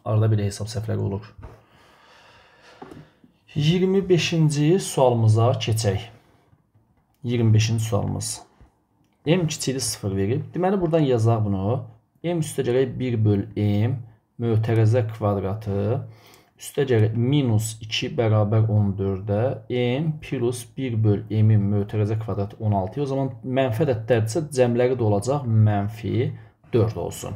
Arada belə hesab səhvləri olur. 25-ci sualımıza keçək. 25-ci sualımız. M kiçili 0 verib. Deməli, buradan yazaq bunu. M üstə gələk 1 böl M mötərəzə kvadratı üstə gələk minus 2 bərabər 14-də M plus 1 böl M-in mötərəzə kvadratı 16. O zaman mənfə də dərsə cəmləri də olacaq mənfi 4 olsun.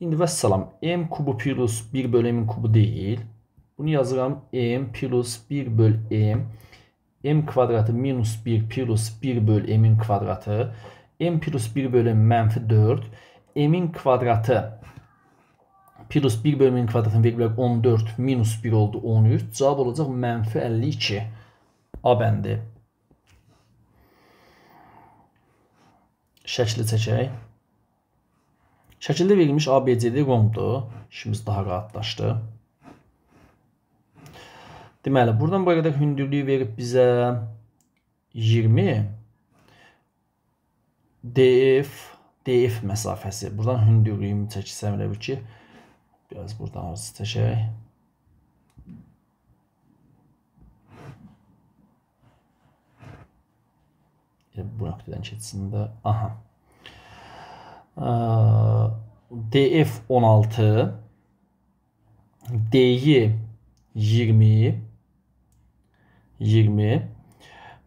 İndi vəssalam m kubu plus 1 bölü m-in kubu deyil. Bunu yazıram m plus 1 bölü m. m kvadratı minus 1 plus 1 bölü m-in kvadratı. m plus 1 bölü mənfi 4. m-in kvadratı plus 1 bölü m-in kvadratını verilmək 14 minus 1 oldu 13. Cavab olacaq mənfi 52. A bəndi. Şəkli çəkək. Şəkildə verilmiş ABC-li romdur. İşimiz daha rahatlaşdı. Deməli, buradan bu qədər hündürlüyü verib bizə 20 DF DF məsafəsi. Buradan hündürlüyümü çəksəm elə bil ki, biraz buradan arası çəkək. Bu nöqtədən keçsin də. Aha. DF 16, DY 20, 20.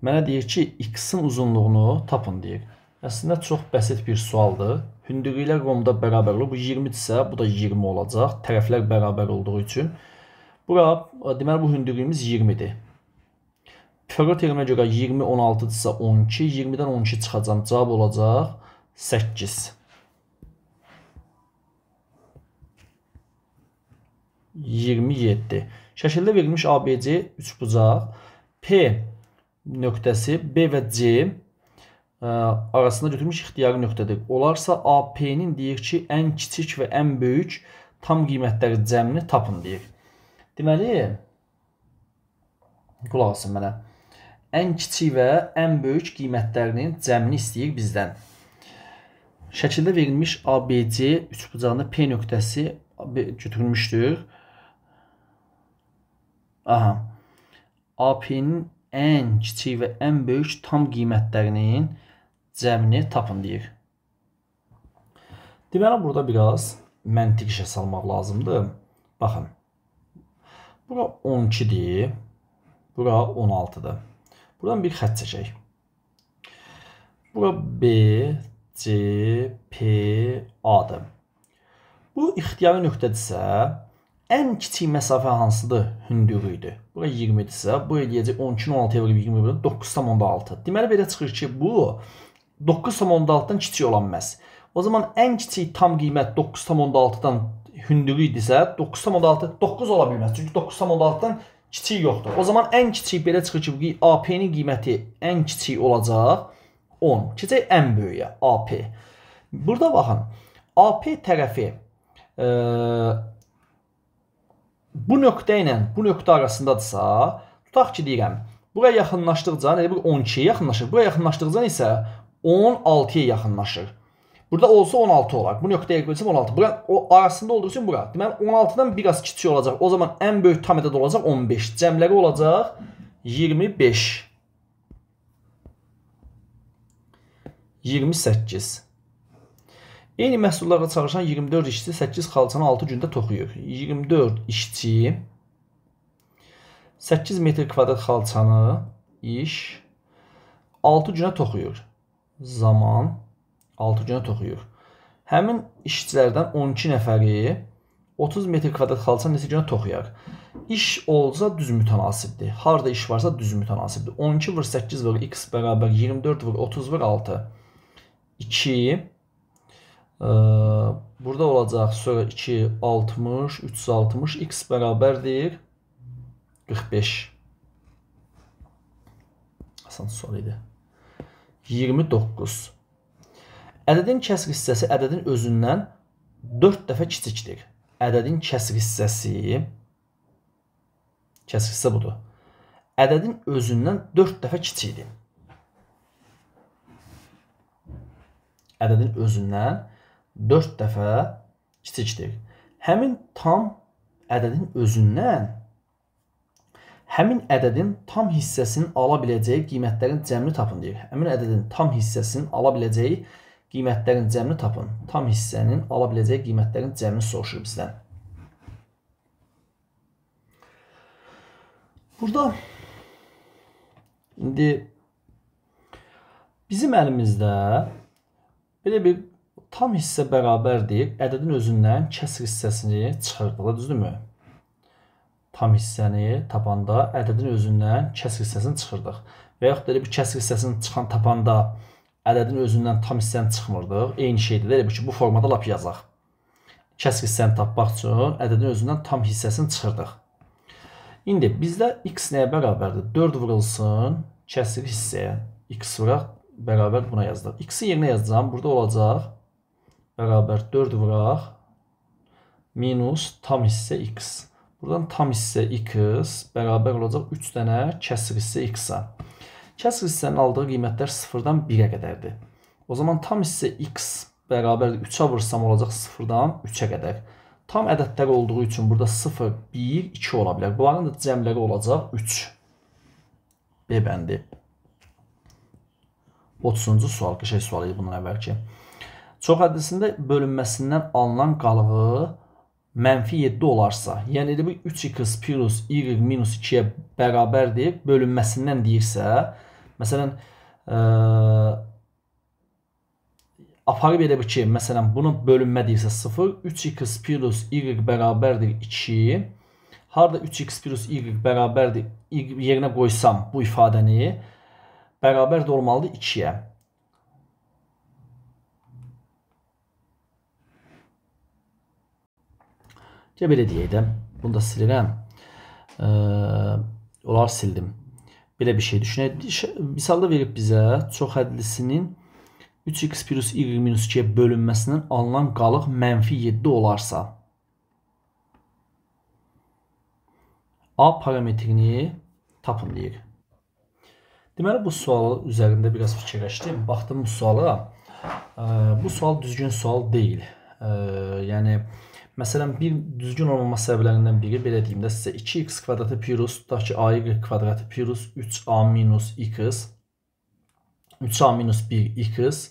Mənə deyir ki, x-in uzunluğunu tapın deyir. Əslində çox bəsit bir sualdır. Hündürlüklər qomda bərabərlik. Bu 20-dirsə, bu da 20 olacaq. Tərəflər bərabər olduğu üçün. Bura, e, deməli bu hündürlüyümüz 20-dir. Pifaqor teoremə görə 20 16-dırsa 12, 20-dən 12 çıxacam. Cavab olacaq 8. 27. Şəkildə verilmiş ABC üçbucaq P nöqtəsi B və C ə, e, arasında götürmüş ixtiyari nöqtədir. Olarsa AP-nin deyir ki, ən kiçik və ən böyük tam qiymətləri cəmini tapın deyir. Deməli qulaq asın mənə. Ən kiçik və ən böyük qiymətlərinin cəmini istəyir bizdən. Şəkildə verilmiş ABC üçbucağında P nöqtəsi götürülmüşdür. Aha. AP-nin ən kiçik və ən böyük tam qiymətlərinin cəmini tapın deyir. Deməli burada biraz məntiq işə salmaq lazımdır. Baxın. Bura 12-dir. Bura 16-dır. Buradan bir xətt çəkək. Bura B, C, P, A-dır. Bu ixtiyari nöqtədirsə, Ən kiçik məsafə hansıdır? Hündürlüyü idi. Bura 20-dirsə, bu eləyəcək 12-ni 16-ya bölüb 21-də 9.6. Deməli belə çıxır ki, bu 9.6-dan kiçik ola bilməz. O zaman ən kiçik tam qiymət 9.6-dan hündürlüyü idisə, 9.6 9 ola bilməz. Çünki 9.6-dan kiçik yoxdur. O zaman ən kiçik belə çıxır ki, AP-nin qiyməti ən kiçik olacaq 10. Keçək ən böyüyə AP. Burada baxın. AP tərəfi ə, bu nöqtə ilə bu nöqtə arasındadırsa, tutaq ki, deyirəm, buraya yaxınlaşdıqca, elə bir 12-yə yaxınlaşır. Buraya yaxınlaşdıqca isə 16-ya yaxınlaşır. Burada olsa 16 olar. Bu nöqtəyə qoysam 16. Bura o arasında olduğu üçün bura. Deməli 16-dan biraz kiçik olacaq. O zaman ən böyük tam ədəd olacaq 15. Cəmləri olacaq 25. 28 Eyni məhsullarla çalışan 24 işçi 8 xalçanı 6 gündə toxuyur. 24 işçi 8 metr kvadrat xalçanı iş 6 günə toxuyur. Zaman 6 günə toxuyur. Həmin işçilərdən 12 nəfəri 30 metr kvadrat xalça neçə günə toxuyar? İş olsa düz mütənasibdir. Harda iş varsa düz mütənasibdir. 12 vur 8 vur x bərabər 24 vur 30 vur 6. 2 Burada olacaq sonra 2, 60, 360, x bərabərdir 45. Asan sual idi. 29. Ədədin kəsr hissəsi ədədin özündən 4 dəfə kiçikdir. Ədədin kəsr hissəsi kəsr hissə budur. Ədədin özündən 4 dəfə kiçikdir. Ədədin özündən 4 dəfə kiçikdir. Həmin tam ədədin özündən həmin ədədin tam hissəsinin ala biləcəyi qiymətlərin cəmini tapın deyir. Həmin ədədin tam hissəsinin ala biləcəyi qiymətlərin cəmini tapın. Tam hissənin ala biləcəyi qiymətlərin cəmini soruşur bizdən. Burada indi bizim əlimizdə belə bir tam hissə bərabərdir ədədin özündən kəsr hissəsini çıxartmağa, düzdürmü? Tam hissəni tapanda ədədin özündən kəsr hissəsini çıxırdıq. Və yaxud da elə bir kəsr hissəsini çıxan tapanda ədədin özündən tam hissəni çıxmırdıq. Eyni şeydir də elə bir ki, bu formada lap yazaq. Kəsr hissəni tapmaq üçün ədədin özündən tam hissəsini çıxırdıq. İndi bizdə x nəyə bərabərdir? 4 vurulsun kəsr hissəyə. x vuraq bərabər buna yazdıq. x-i yerinə yazacağam. Burada olacaq bərabər 4 vuraq minus tam hissə x. Buradan tam hissə x bərabər olacaq 3 dənə kəsir hissə x-a. Kəsir hissənin aldığı qiymətlər 0-dan 1-ə qədərdir. O zaman tam hissə x bərabər 3-ə vursam olacaq 0-dan 3-ə qədər. Tam ədədlər olduğu üçün burada 0, 1, 2 ola bilər. Bunların da cəmləri olacaq 3. B bəndi. 30-cu sual, qəşək sual idi bundan əvvəlki. Çox hədisində bölünməsindən alınan qalığı mənfi 7 olarsa, yəni bu 3x plus y minus 2-yə bərabər deyib bölünməsindən deyirsə, məsələn, ə, e, aparıb elə bir ki, məsələn, bunu bölünmə deyirsə 0, 3x plus y bərabərdir 2. Harada 3x plus y bərabərdir, y yerinə qoysam bu ifadəni, bərabər də olmalıdır 2-yə. Gəl belə deyək də. Bunu da silirəm. E, onlar sildim. Belə bir şey düşünək. Misalda verib bizə çox hədlisinin 3x plus y minus 2-yə bölünməsindən alınan qalıq mənfi 7 olarsa, A parametrini tapın deyir. Deməli, bu sual üzərində biraz fikirləşdim. Baxdım bu suala. Bu sual düzgün sual deyil. Yəni, bu Məsələn, bir düzgün olmaması səbəblərindən biri belə deyim də sizə 2x kvadratı plus tutaq ki, ay kvadratı plus 3a minus x 3a minus 1x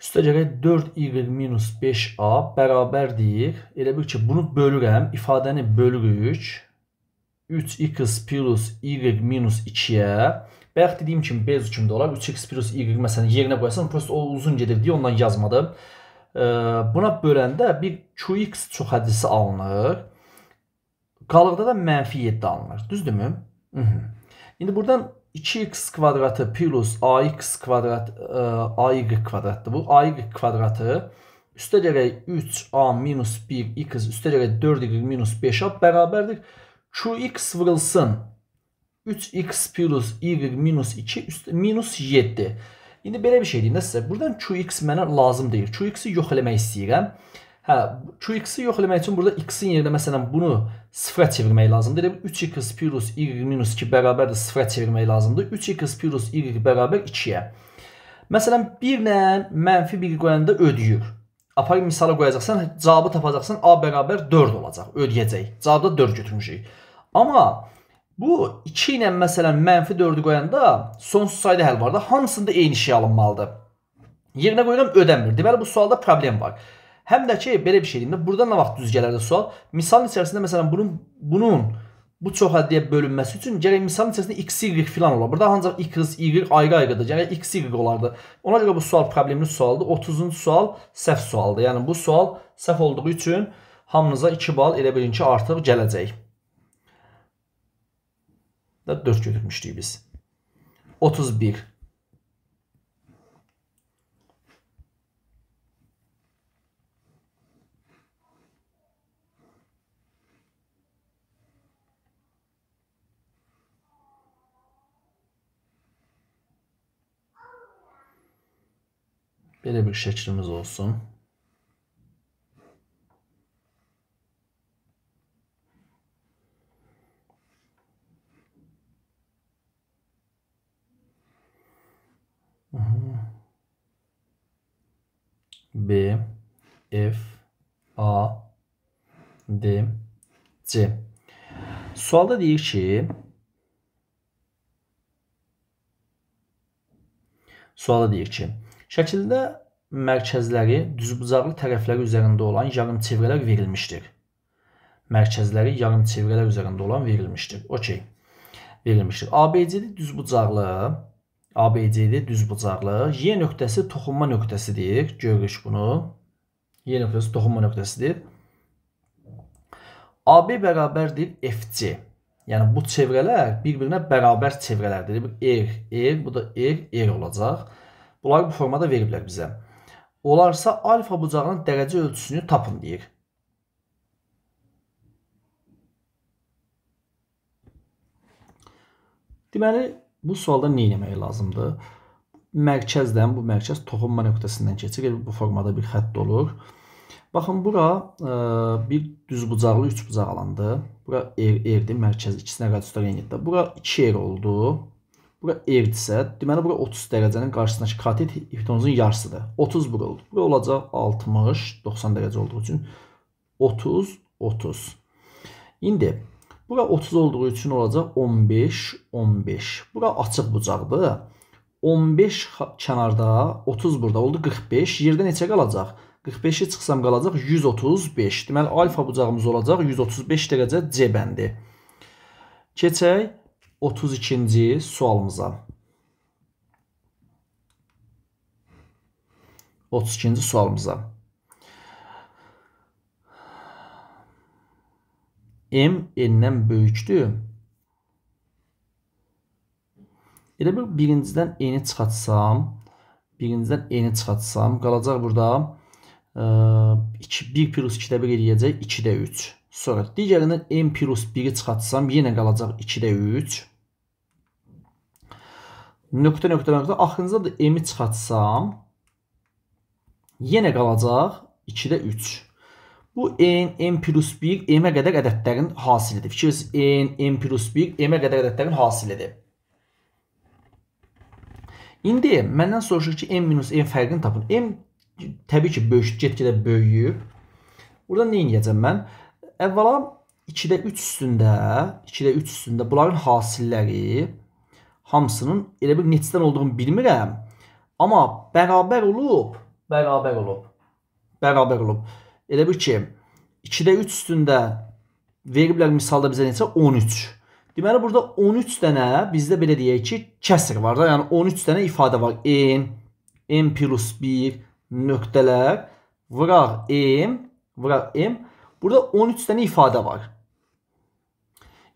üstə gələk 4y minus 5a bərabərdir. Elə bil ki, bunu bölürəm, ifadəni bölürük. 3x plus y minus 2-yə və yaxud dediyim kimi bez hükmdə olar. 3x plus y məsələn yerinə qoyarsan, prosto o uzun gedir deyə ondan yazmadım. Ee, buna bölende bir QX çox hadisi alınır. Qalıqda da mənfi 7 alınır. Düzdürmü? İndi buradan 2x kvadratı plus ax kvadrat e, ay kvadratdır bu. Ay kvadratı üstə gələk 3a minus 1x üstə gələk 4y minus 5a bərabərdir. qx vırılsın 3x plus y minus 2 üstə minus 7. İndi belə bir şey deyim də sizə. Buradan QX mənə lazım deyil. QX-i yox eləmək istəyirəm. Hə, QX-i yox eləmək üçün burada X-in yerinə məsələn bunu sıfıra çevirmək lazımdır. Deyib 3X plus Y minus 2 bərabərdir sıfıra çevirmək lazımdır. 3X plus Y bərabər 2-yə. Məsələn, 1 ilə mənfi 1 qoyanda ödəyir. Aparı misala qoyacaqsan, cavabı tapacaqsan A bərabər 4 olacaq, ödəyəcək. Cavabda 4 götürmüşük. Amma Bu 2 ilə məsələn mənfi 4-ü qoyanda sonsuz sayda həll var da hamısında eyni şey alınmalıdır. Yerinə qoyuram ödənmir. Deməli bu sualda problem var. Həm də ki belə bir şeydir. Burada nə vaxt düz gələr də sual? Misalın içərisində məsələn bunun bunun bu çox həddiyə bölünməsi üçün gərək misalın içərisində x, y filan olar. Burada ancaq x, y ayrı-ayrıdır. Yəni x, y olardı. Ona görə bu sual problemli sualdır. 30-cu sual səhv sualdır. Yəni bu sual səhv olduğu üçün hamınıza 2 bal elə bilin ki, artıq gələcək. da 4 götürmüşdük biz. 31 Belə bir şəklimiz olsun. İndi C. Sualda deyir ki, sualda deyir ki, şəkildə mərkəzləri düzbucaqlı tərəfləri üzərində olan yarımçevrələr verilmişdir. Mərkəzləri yarımçevrələr üzərində olan verilmişdir. OK. Verilmişdir. ABC-də düzbucaqlı ABC-də düzbucaqlı Y nöqtəsi toxunma nöqtəsidir. Görürük bunu. Y nöqtəsi toxunma nöqtəsidir. AB bərabərdir FC. Yəni bu çevrələr bir-birinə bərabər çevrələrdir. R, R, bu da R, R olacaq. Bunları bu formada veriblər bizə. Olarsa alfa bucağının dərəcə ölçüsünü tapın deyir. Deməli bu sualda nə etmək lazımdır? Mərkəzdən, bu mərkəz toxunma nöqtəsindən keçir, bu formada bir xətt olur. Baxın, bura e, bir düzbucaqlı üç bucaq alandı. Bura er, erdi, mərkəz ikisinə radiuslar eynidir. Bura 2 er oldu. Bura erdirsə, deməli bura 30 dərəcənin qarşısındakı katet hipotenuzun yarısıdır. 30 bura oldu. Bura olacaq 60, 90 dərəcə olduğu üçün 30, 30. İndi bura 30 olduğu üçün olacaq 15, 15. Bura açıq bucaqdır. 15 kənarda, 30 burada oldu 45. Yerdə neçə qalacaq? 45. 45-i çıxsam qalacaq 135. Deməli, alfa bucağımız olacaq 135 dərəcə C bəndi. Keçək 32-ci sualımıza. 32-ci sualımıza. M n-dən böyükdür. Elə bir birincidən n-i çıxatsam, birincidən n-i çıxatsam, qalacaq burada 2, 1 plus 2-də 1 eləyəcək 2-də 3. Sonra digərindən n plus 1-i çıxartsam yenə qalacaq 2-də 3. Nöqtə, nöqtə, nöqtə. Axırıncıda da m-i çıxartsam yenə qalacaq 2-də 3. Bu n, n plus 1, m-ə qədər ədədlərin hasilidir. Fikiriz n, n plus 1, m-ə qədər ədədlərin hasilidir. İndi məndən soruşur ki, m minus n fərqini tapın. m təbii ki, böyük get-gedə böyüyüb. Burada nə edəcəm mən? Əvvəla 2-də 3 üstündə, 2-də 3 üstündə bunların hasilləri hamısının elə bir neçədən olduğunu bilmirəm. Amma bərabər olub, bərabər olub. Bərabər olub. Elə bir ki, 2-də 3 üstündə veriblər misalda bizə neçə? 13. Deməli burada 13 dənə bizdə belə deyək ki, kəsr var da, yəni 13 dənə ifadə var. n, n + 1 nöqtələr vıraq M, vıraq M. Burada 13 dənə ifadə var.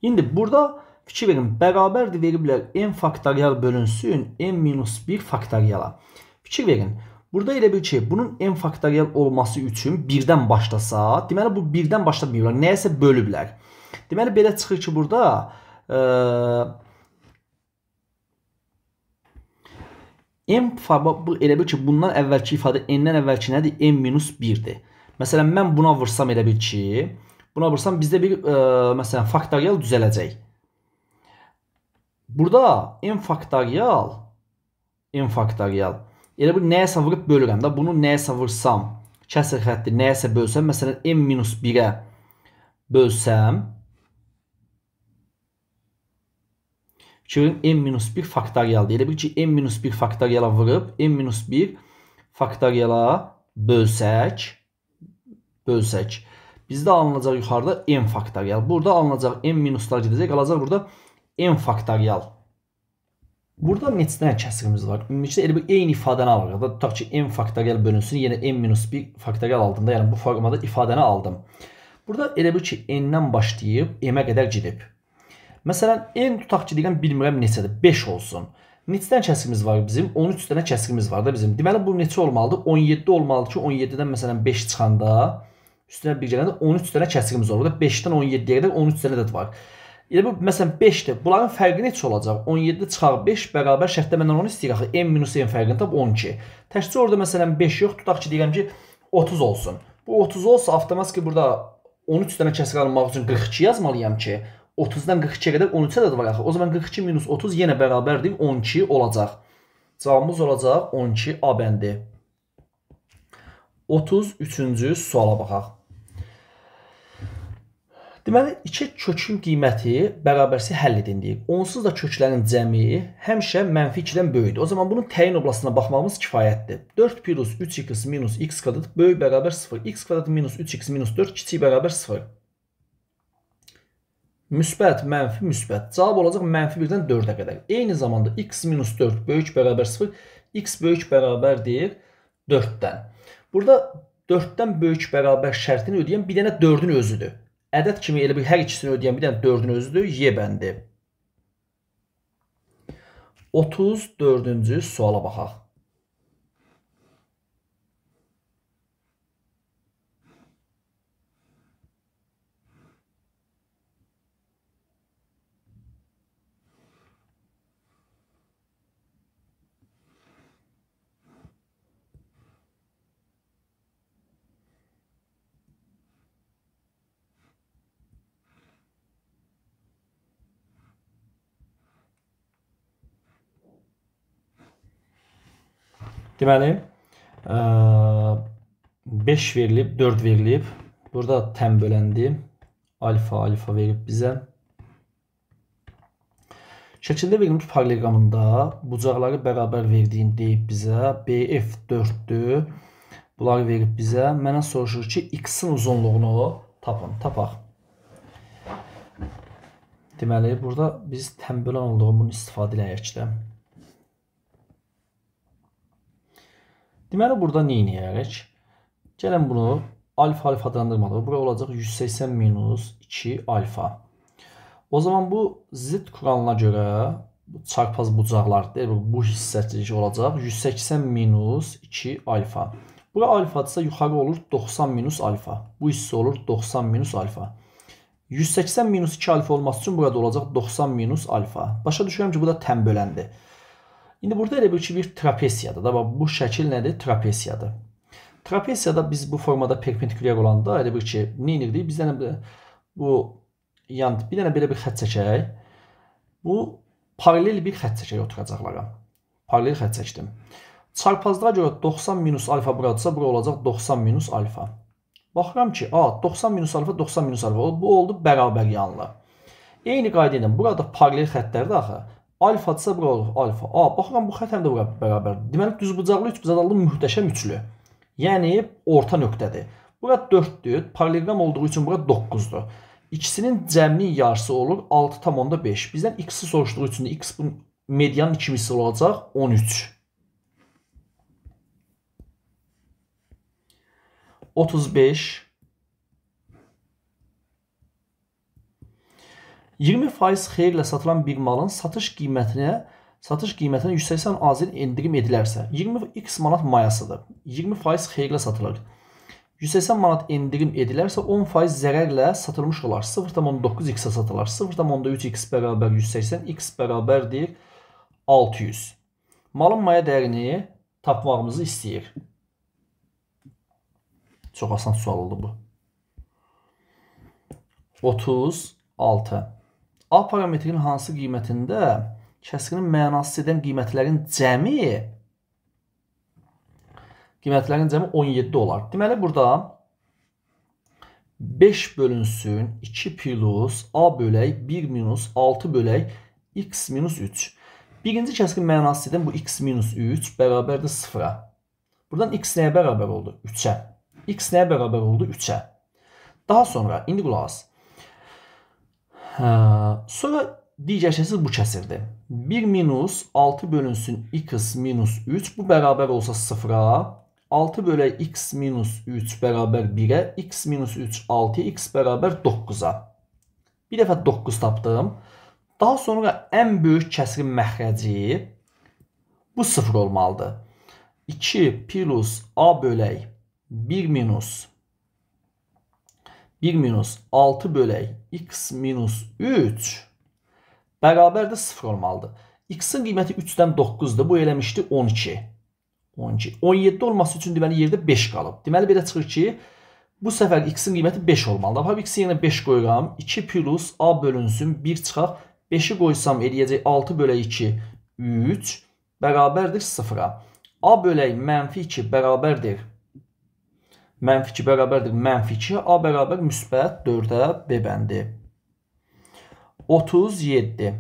İndi burada fikir verin, bərabərdir veriblər M faktorial bölünsün M-1 faktoriala. Fikir verin, burada elə bir ki, bunun M faktorial olması üçün 1-dən başlasa, deməli bu 1-dən başlamayıblar, nəyəsə bölüblər. Deməli belə çıxır ki, burada... Iı, M bu elə bil ki, bundan əvvəlki ifadə n-dən əvvəlki nədir? M minus 1-dir. Məsələn, mən buna vursam elə bil ki, buna vursam bizdə bir, ə, e, məsələn, faktorial düzələcək. Burada m faktorial, m faktorial, elə bil nəyəsə vurub bölürəm də, bunu nəyəsə vursam, kəsir xətti nəyəsə bölsəm, məsələn, m minus 1-ə bölsəm, Şirin n-1 faktorialdır. Elə bil ki, n-1 faktoriala vurub, n-1 faktoriala bölsək, bölsək. Bizdə alınacaq yuxarıda n faktorial. Burada alınacaq n minuslar gedəcək, qalacaq burada n faktorial. Burada neçə dənə kəsirimiz var? Ümumilikdə elə bir eyni ifadəni alırıq. Da tutaq ki, n faktorial bölünsün, yenə n-1 faktorial aldığımda, yəni bu formada ifadəni aldım. Burada elə bil ki, n-dən başlayıb m-ə qədər gedib. Məsələn, n tutaq ki, deyirəm bilmirəm neçədir. 5 olsun. Neçə dənə kəsrimiz var bizim? 13 dənə kəsrimiz var da bizim. Deməli bu neçə olmalıdır? 17 olmalıdır ki, 17-dən məsələn 5 çıxanda üstünə bir gələndə 13 dənə kəsrimiz olur. 5-dən 17-yə qədər 13 dənə də var. Elə bu məsələn 5-dir. Bunların fərqi neçə olacaq? 17 çıxar 5 bərabər şərtdə məndən onu istəyir axı n minus n fərqini tap 12. Təkcə orada məsələn 5 yox, tutaq ki, deyirəm ki 30 olsun. Bu 30 olsa avtomatik burada 13 dənə kəsr almaq üçün 42 yazmalıyam ki, 30-dan 42-yə qədər 13 ədəd var axı. O zaman 42 minus 30 yenə bərabərdir 12 olacaq. Cavabımız olacaq 12 A bəndi. 33-cü suala baxaq. Deməli, iki kökün qiyməti bərabərsi həll edindik. Onsuz da köklərin cəmi həmişə mənfi 2-dən böyüdür. O zaman bunun təyin oblasına baxmağımız kifayətdir. 4 plus 3x minus x kvadrat böyük bərabər 0, x kvadrat minus 3x minus 4 kiçik bərabər 0 müsbət, mənfi, müsbət. Cavab olacaq mənfi 1-dən 4-ə qədər. Eyni zamanda x minus 4 böyük bərabər 0, x böyük bərabərdir 4-dən. Burada 4-dən böyük bərabər şərtini ödəyən bir dənə 4-ün özüdür. Ədəd kimi elə bir hər ikisini ödəyən bir dənə 4-ün özüdür. Y bəndi. 34-cü suala baxaq. Deməli, 5 e, verilib, 4 verilib. Burada tən böləndi. Alfa, alfa verib bizə. Şəkildə verilmiş paraleqramında bucaqları bərabər verdiyini deyib bizə. BF 4-dür. Bunları verib bizə. Mənə soruşur ki, X-in uzunluğunu tapın, tapaq. Deməli, burada biz tənbələn olduğumun istifadə eləyək də. Deməli burada nə edəyərik? Gəlin bunu alfa alfa dayandırmalı. Bura olacaq 180 minus 2 alfa. O zaman bu zid kuralına görə çarpaz bucaqlar deyil, bu hissəcilik olacaq 180 minus 2 alfa. Bura alfadırsa yuxarı olur 90 minus alfa. Bu hissə olur 90 minus alfa. 180 minus 2 alfa olması üçün burada olacaq 90 minus alfa. Başa düşürəm ki, bu da təm böləndir. İndi burada elə bir ki, bir trapesiyadır da. Bax bu şəkil nədir? Trapesiyadır. Trapesiyada biz bu formada perpendikulyar olanda elə bir ki, nə edirdik? Biz dənə bu yan bir dənə belə bir xətt çəkək. Bu paralel bir xətt çəkək oturacaqlara. Paralel xətt çəkdim. Çarpazlığa görə 90 minus alfa buradırsa, bura olacaq 90 minus alfa. Baxıram ki, a 90 minus alfa 90 minus alfa bu oldu bərabər yanlı. Eyni qayda ilə burada paralel xəttlərdə axı Alfadsa bura olur, alfa. A, baxıram bu xət həm də bura bərabərdir. Deməli düzbucaqlı üçbucaqlı möhtəşəm üçlü. Yəni orta nöqtədir. Bura 4-dür, paraleloqram olduğu üçün bura 9-dur. İkisinin cəmli yarısı olur 6,5. Bizdən x-i soruşduğu üçün x bu medianın 2 misli olacaq 13. 35 20% xeyirlə satılan bir malın satış qiymətinə satış qiymətinə 180 azil endirim edilərsə, 20x manat mayasıdır. 20% xeyirlə satılır. 180 manat endirim edilərsə 10% zərərlə satılmış olar. 0.9x-ə satılar. 0.3x bərabər 180, x bərabərdir 600. Malın maya dəyərini tapmağımızı istəyir. Çox asan sual oldu bu. 36 A parametrin hansı qiymətində kəskin mənasız edən qiymətlərin cəmi qiymətlərin cəmi 17 olar. Deməli burada 5 bölünsün 2 plus A bölək 1 minus 6 bölək x minus 3. Birinci kəskin mənasız edən bu x minus 3 bərabərdir 0-a. Buradan x nəyə bərabər oldu? 3-ə. X nəyə bərabər oldu? 3-ə. Daha sonra indi qulaq as. Ha, sonra digər şəkilsiz bu kəsirdir. 1 minus 6 bölünsün x minus 3 bu bərabər olsa 0-a. 6 bölə x minus 3 bərabər 1-ə, x minus 3 6, x bərabər 9-a. Bir dəfə 9 tapdım. Daha sonra ən böyük kəsirin məxrəci bu 0 olmalıdır. 2 plus a bölək 1 minus 1 minus 6 bölək x minus 3 bərabər də 0 olmalıdır. X-in qiyməti 3-dən 9-dur. Bu eləmişdi 12. 12. 17 olması üçün deməli yerdə 5 qalıb. Deməli belə çıxır ki, bu səfər x-in qiyməti 5 olmalıdır. Həm x yerinə 5 qoyuram. 2 plus a bölünsün 1 çıxaq. 5-i qoysam eləyəcək 6 bölək 2 3 bərabərdir 0-a. a bölək mənfi 2 bərabərdir Mənfi 2 bərabərdir mənfi 2, A bərabər müsbət 4-ə B bəndi. 37.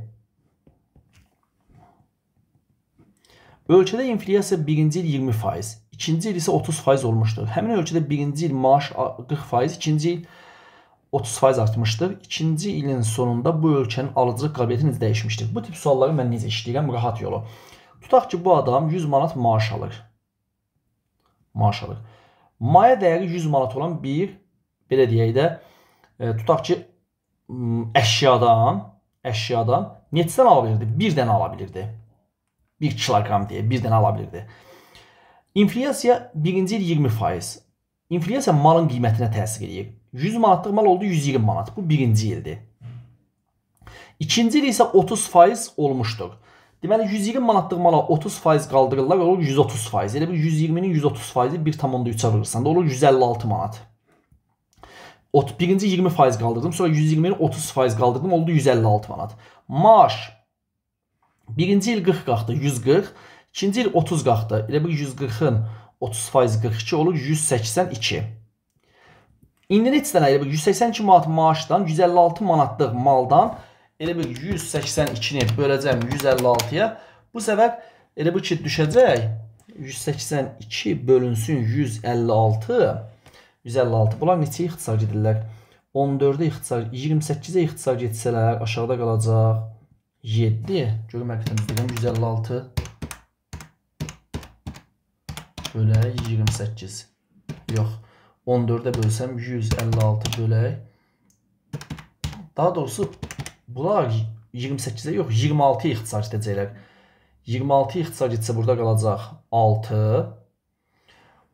Ölkədə inflyasiya birinci il 20%, ikinci il isə 30% olmuşdur. Həmin ölkədə birinci il maaş 40%, ikinci il 30% artmışdır. İkinci ilin sonunda bu ölkənin alıcı qabiliyyəti necə dəyişmişdir? Bu tip sualları mən necə işləyirəm? Rahat yolu. Tutaq ki, bu adam 100 manat maaş alır. Maaş alır. Maya dəyəri 100 manat olan bir, belə deyək də, e, tutaq ki, əşyadan, əşyadan neçədən ala bilirdi? Bir dənə ala bilirdi. 1 kiloqram deyə bir dənə ala bilirdi. İnflyasiya birinci il 20%. İnflyasiya malın qiymətinə təsir edir. 100 manatlıq mal oldu 120 manat. Bu birinci ildir. İkinci il isə 30% olmuşdur. Deməli 120 manatlıq mala 30% qaldırırlar, olur 130%. Elə bir 120-nin 130%-i 1.3-ə vurursan da olur 156 manat. Birinci 20% qaldırdım, sonra 120-ni 30% qaldırdım, oldu 156 manat. Maaş birinci il 40 qalxdı, 140. İkinci il 30 qalxdı. Elə bir 140-ın 30% 42 olur 182. İndi neçə dənə elə bir 182 manat maaşdan 156 manatlıq maldan elə bil 182-ni böləcəm 156-ya. Bu səfər elə bil ki, düşəcək 182 bölünsün 156. 156. Bunlar neçəyə ixtisar edirlər? 14-ə ixtisar, 28-ə ixtisar etsələr aşağıda qalacaq 7. Görüm həqiqətən düzgün 156 bölək 28. Yox, 14-ə bölsəm 156 bölək. Daha doğrusu Bunlar 28-ə yox, 26 ixtisar edəcəklər. 26 ixtisar etsə burada qalacaq 6.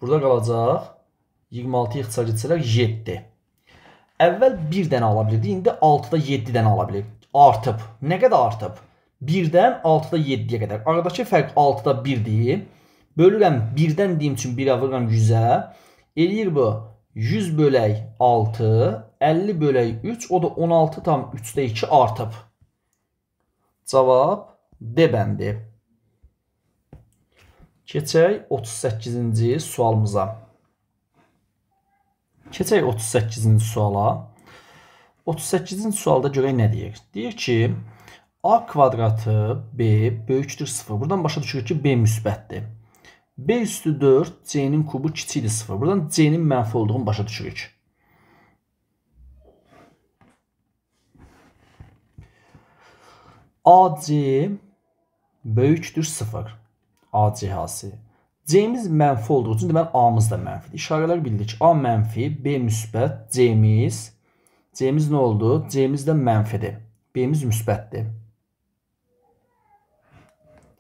Burada qalacaq 26 ixtisar etsələr 7. Əvvəl 1 dənə ala bilirdi, indi 6-da 7 dənə ala bilir. Artıb. Nə qədər artıb? 1-dən 6-da 7-yə qədər. Aradakı fərq 6-da 1-dir. Bölürəm 1-dən deyim üçün 1-ə vururam 100-ə. Eləyir bu 100 bölək 6 50 bölək 3 o da 16 tam 3-də 2 artıb. Cavab D bəndi. Keçək 38-ci sualımıza. Keçək 38-ci suala. 38-ci sualda görək nə deyir? Deyir ki, A kvadratı B böyükdür 0. Buradan başa düşürük ki, B müsbətdir. B üstü 4, C-nin kubu kiçikdir 0. Buradan C-nin mənfi olduğunu başa düşürük. AC böyükdür 0. AC hası. C-miz mənfi olduğu üçün deməli A-mız da mənfidir. İşarələr bildik. A mənfi, B müsbət, C-miz. C-miz nə oldu? C-miz də mənfidir. B-miz müsbətdir.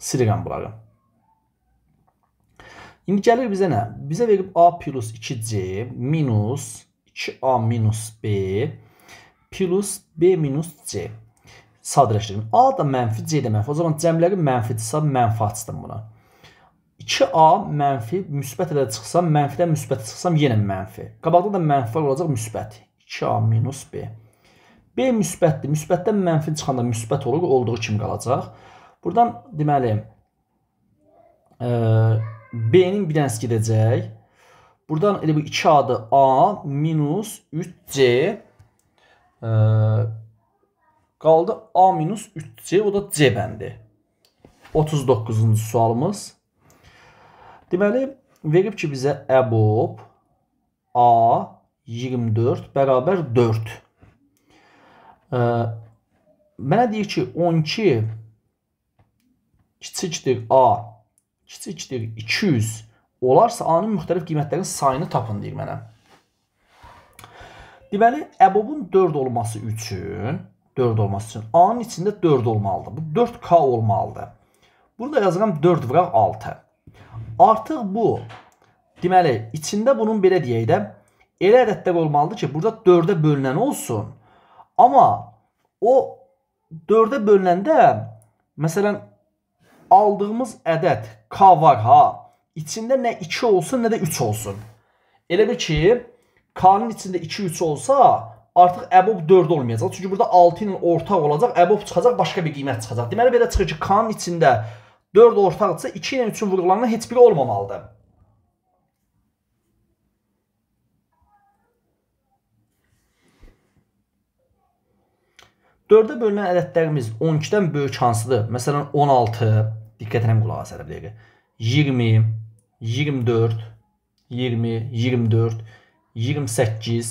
Silirəm bunları. İndi gəlir bizə nə? Bizə verib A plus 2C minus 2A minus B plus B minus C sadələşdirim. A da mənfi, C də mənfi. O zaman cəmlərin mənfidirsə mənfi açdım buna. 2A mənfi, müsbət ilə çıxsa, mənfidən müsbət çıxsam yenə mənfi. Qabaqda da mənfi olacaq müsbət. 2A minus B. B müsbətdir. Müsbətdən mənfi çıxanda müsbət olur, olduğu kimi qalacaq. Buradan deməli e, B-nin bir dənəsi gedəcək. Buradan elə bu 2A-dır. A minus 3C Qaldı A-3C, o da C bəndi. 39-cu sualımız. Deməli, verib ki, bizə əbob A24 bərabər 4. E, mənə deyir ki, 12 kiçikdir A, kiçikdir 200 olarsa A-nın müxtəlif qiymətlərinin sayını tapın deyir mənə. Deməli, əbobun 4 olması üçün 4 olması üçün. A-nın içində 4 olmalıdır. Bu 4K olmalıdır. Burada yazıram 4 vuraq 6. Artıq bu, deməli, içində bunun belə deyək də, elə ədədlər olmalıdır ki, burada 4-ə bölünən olsun. Amma o 4-ə bölünəndə, məsələn, aldığımız ədəd K var ha, içində nə 2 olsun, nə də 3 olsun. Elə bir ki, K-nın içində 2-3 olsa, artıq əbob 4 olmayacaq. Çünki burada 6 ilə ortaq olacaq, əbob çıxacaq, başqa bir qiymət çıxacaq. Deməli belə çıxır ki, K-nın içində 4 ortaqdırsa 2 ilə 3-ün vurğularından heç biri olmamalıdır. Dördə bölünən ədədlərimiz 12-dən böyük hansıdır? Məsələn, 16, diqqət edəm qulağa sələ bilərik. 20, 24, 20, 24, 28,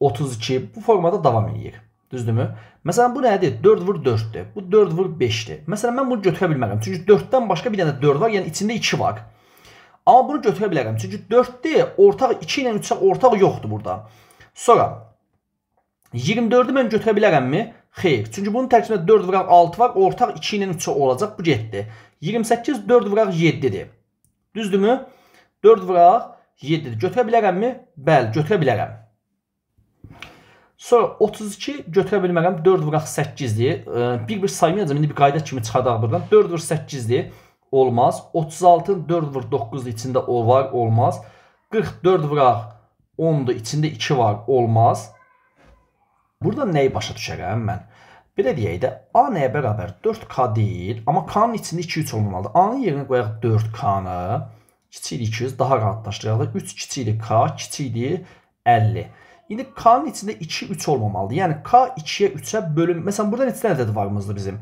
32 bu formada davam eləyir. Düzdürmü? Məsələn bu nədir? 4 vur 4-dür. Bu 4 vur 5-dir. Məsələn mən bunu götürə bilmərəm. Çünki 4-dən başqa bir dənə 4 var, yəni içində 2 var. Amma bunu götürə bilərəm. Çünki 4-dir, ortaq 2 ilə 3-ə ortaq yoxdur burada. Sonra 24-ü mən götürə bilərəmmi? Xeyr. Çünki bunun tərkibində 4 vuraq 6 var, ortaq 2 ilə 3-ə olacaq, bu getdi. 28 4 vuraq 7-dir. Düzdürmü? 4 vuraq 7-dir. Götürə bilərəmmi? Bəli, götürə bilərəm. Sonra 32 götürə bilmərəm. 4 vuraq 8-dir. Bir-bir saymayacam. İndi bir qayda kimi çıxardaq buradan. 4 vur 8-dir. Olmaz. 36-ın 4 vur 9-dur. İçində o var. Olmaz. 44 vuraq 10-dur. İçində 2 var. Olmaz. Burada nəyi başa düşərəm mən? Belə deyək də, A nəyə bərabər? 4K deyil, amma K-nın içində 2-3 olmamalıdır. A-nın yerinə qoyaq 4K-nı, kiçilik 200, daha rahatlaşdıraq da 3 kiçilik K, kiçilik 50. İndi K'nın içində 2, 3 olmamalıdır. Yəni K 2-yə 3-ə bölün. Məsələn, burada neçə ədəd varımızdır bizim?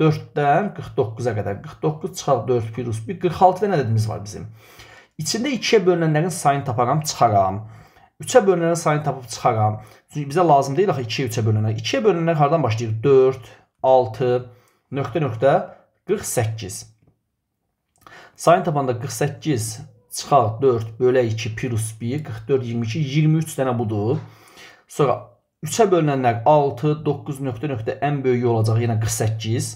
4-dən 49-a qədər. 49 çıxar 4 plus 1. 46 dənə ədədimiz var bizim. İçində 2-yə bölünənlərin sayını taparam, çıxaram. 3-ə bölünənlərin sayını tapıb çıxaram. Çünki bizə lazım deyil axı 2-yə 3-ə bölünənlər. 2-yə bölünənlər hardan başlayır? 4, 6, nöqtə nöqtə 48. Sayını tapanda 48 çıxaq 4 bölək 2 plus 1, 44, 22, 23 dənə budur. Sonra 3-ə bölünənlər 6, 9 nöqtə nöqtə ən böyüyü olacaq, yenə 48.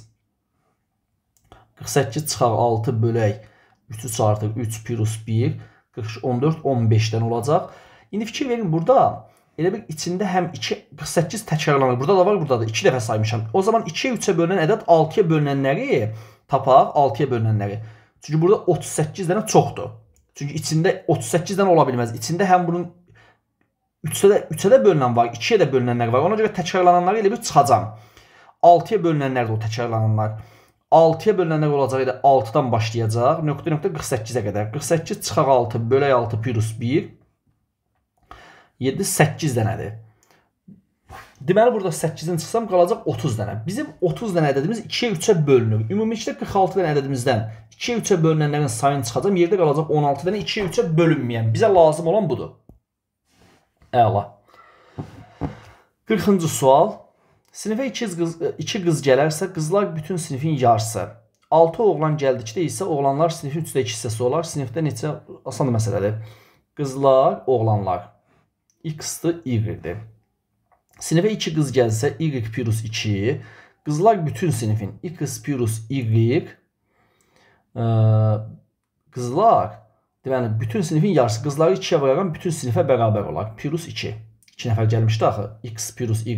48 çıxaq 6 bölək 3-ü çartıq 3 plus 1, 14, 15 dənə olacaq. İndi fikir verin burada elə bir içində həm 2 48 təkrarlanır. Burada da var, burada da 2 dəfə saymışam. O zaman 2-yə 3-ə bölünən ədəd 6-ya bölünənləri tapaq, 6-ya bölünənləri. Çünki burada 38 dənə çoxdur. Çünki içində 38 dənə ola bilməz. İçində həm bunun 3-də 3-də bölünən var, 2-yə də bölünənlər var. Ona görə təkrarlananları elə bir çıxacam. 6-ya bölünənlər də o təkrarlananlar. 6-ya bölünənlər olacaq idi. 6-dan başlayacaq. Nöqtə nöqtə 48-ə qədər. 48 çıxaq 6, bölək 6 plus 1. 7 8 dənədir. Deməli burada 8-dən çıxsam qalacaq 30 dənə. Bizim 30 dənə ədədimiz 2-yə 3-ə bölünür. Ümumilikdə 46 dənə ədədimizdən 2-yə 3-ə bölünənlərin sayını çıxacam. Yerdə qalacaq 16 dənə 2-yə 3-ə bölünməyən. Bizə lazım olan budur. Əla. 40-cı sual. Sinifə 2 qız, 2 qız gələrsə, qızlar bütün sinifin yarısı. 6 oğlan gəldikdə isə oğlanlar sinifin 3-də 2 hissəsi olar. Sinifdə neçə asan məsələdir. Qızlar, oğlanlar. X-dir, Y-dir. Sinifə 2 qız gəlsə y plus 2. Qızlar bütün sinifin x plus y qızlar deməli bütün sinifin yarısı qızları 2-yə vuraram bütün sinifə bərabər olar. Plus 2. 2 nəfər gəlmişdi axı. x plus y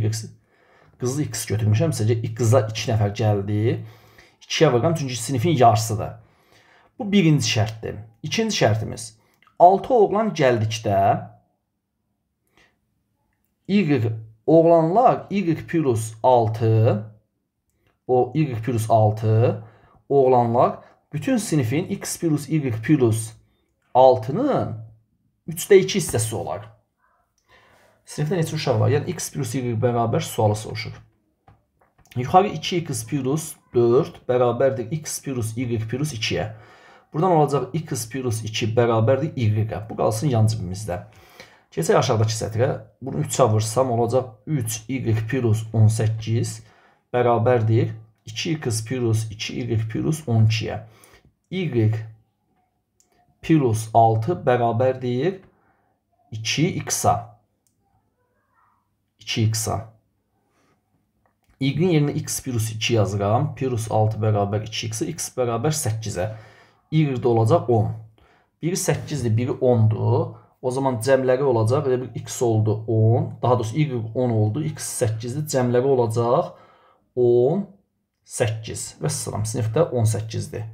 qızı x götürmüşəm. Sizcə qızlar 2 nəfər gəldi. 2-yə vuraram çünki sinifin yarısıdır. Bu birinci şərtdir. İkinci şərtimiz 6 oğlan gəldikdə y Oğlanlar y plus 6 o y plus 6 oğlanlar bütün sinifin x plus y plus 6-nın 3-də 2 hissəsi olar. Sinifdə neçə uşaq var? Yəni x plus y bərabər sualı soruşur. Yuxarı 2x plus 4 bərabərdir x plus y plus 2-yə. Buradan olacaq x plus 2 bərabərdir y-ə. Bu qalsın yan cibimizdə. Keçək aşağıdakı sətrə. Bunu 3-ə vursam olacaq 3y plus 18 bərabərdir 2x plus 2y plus 12-yə. y plus 6 bərabərdir 2x-a. 2x-a. Y-in yerinə x plus 2 yazıram. Plus 6 bərabər 2x-a. x bərabər 8-ə. Y-də olacaq 10. Biri 8-dir, biri 10-dur. O zaman cəmləqi olacaq. Belə bir x oldu 10. Daha doğrusu y 10 oldu. x 8-dir. Cəmləqi olacaq 10, 8. Və sıram sinifdə 18-dir.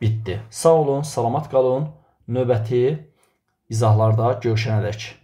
Bitdi. Sağ olun, salamat qalın. Növbəti izahlarda görüşənədək.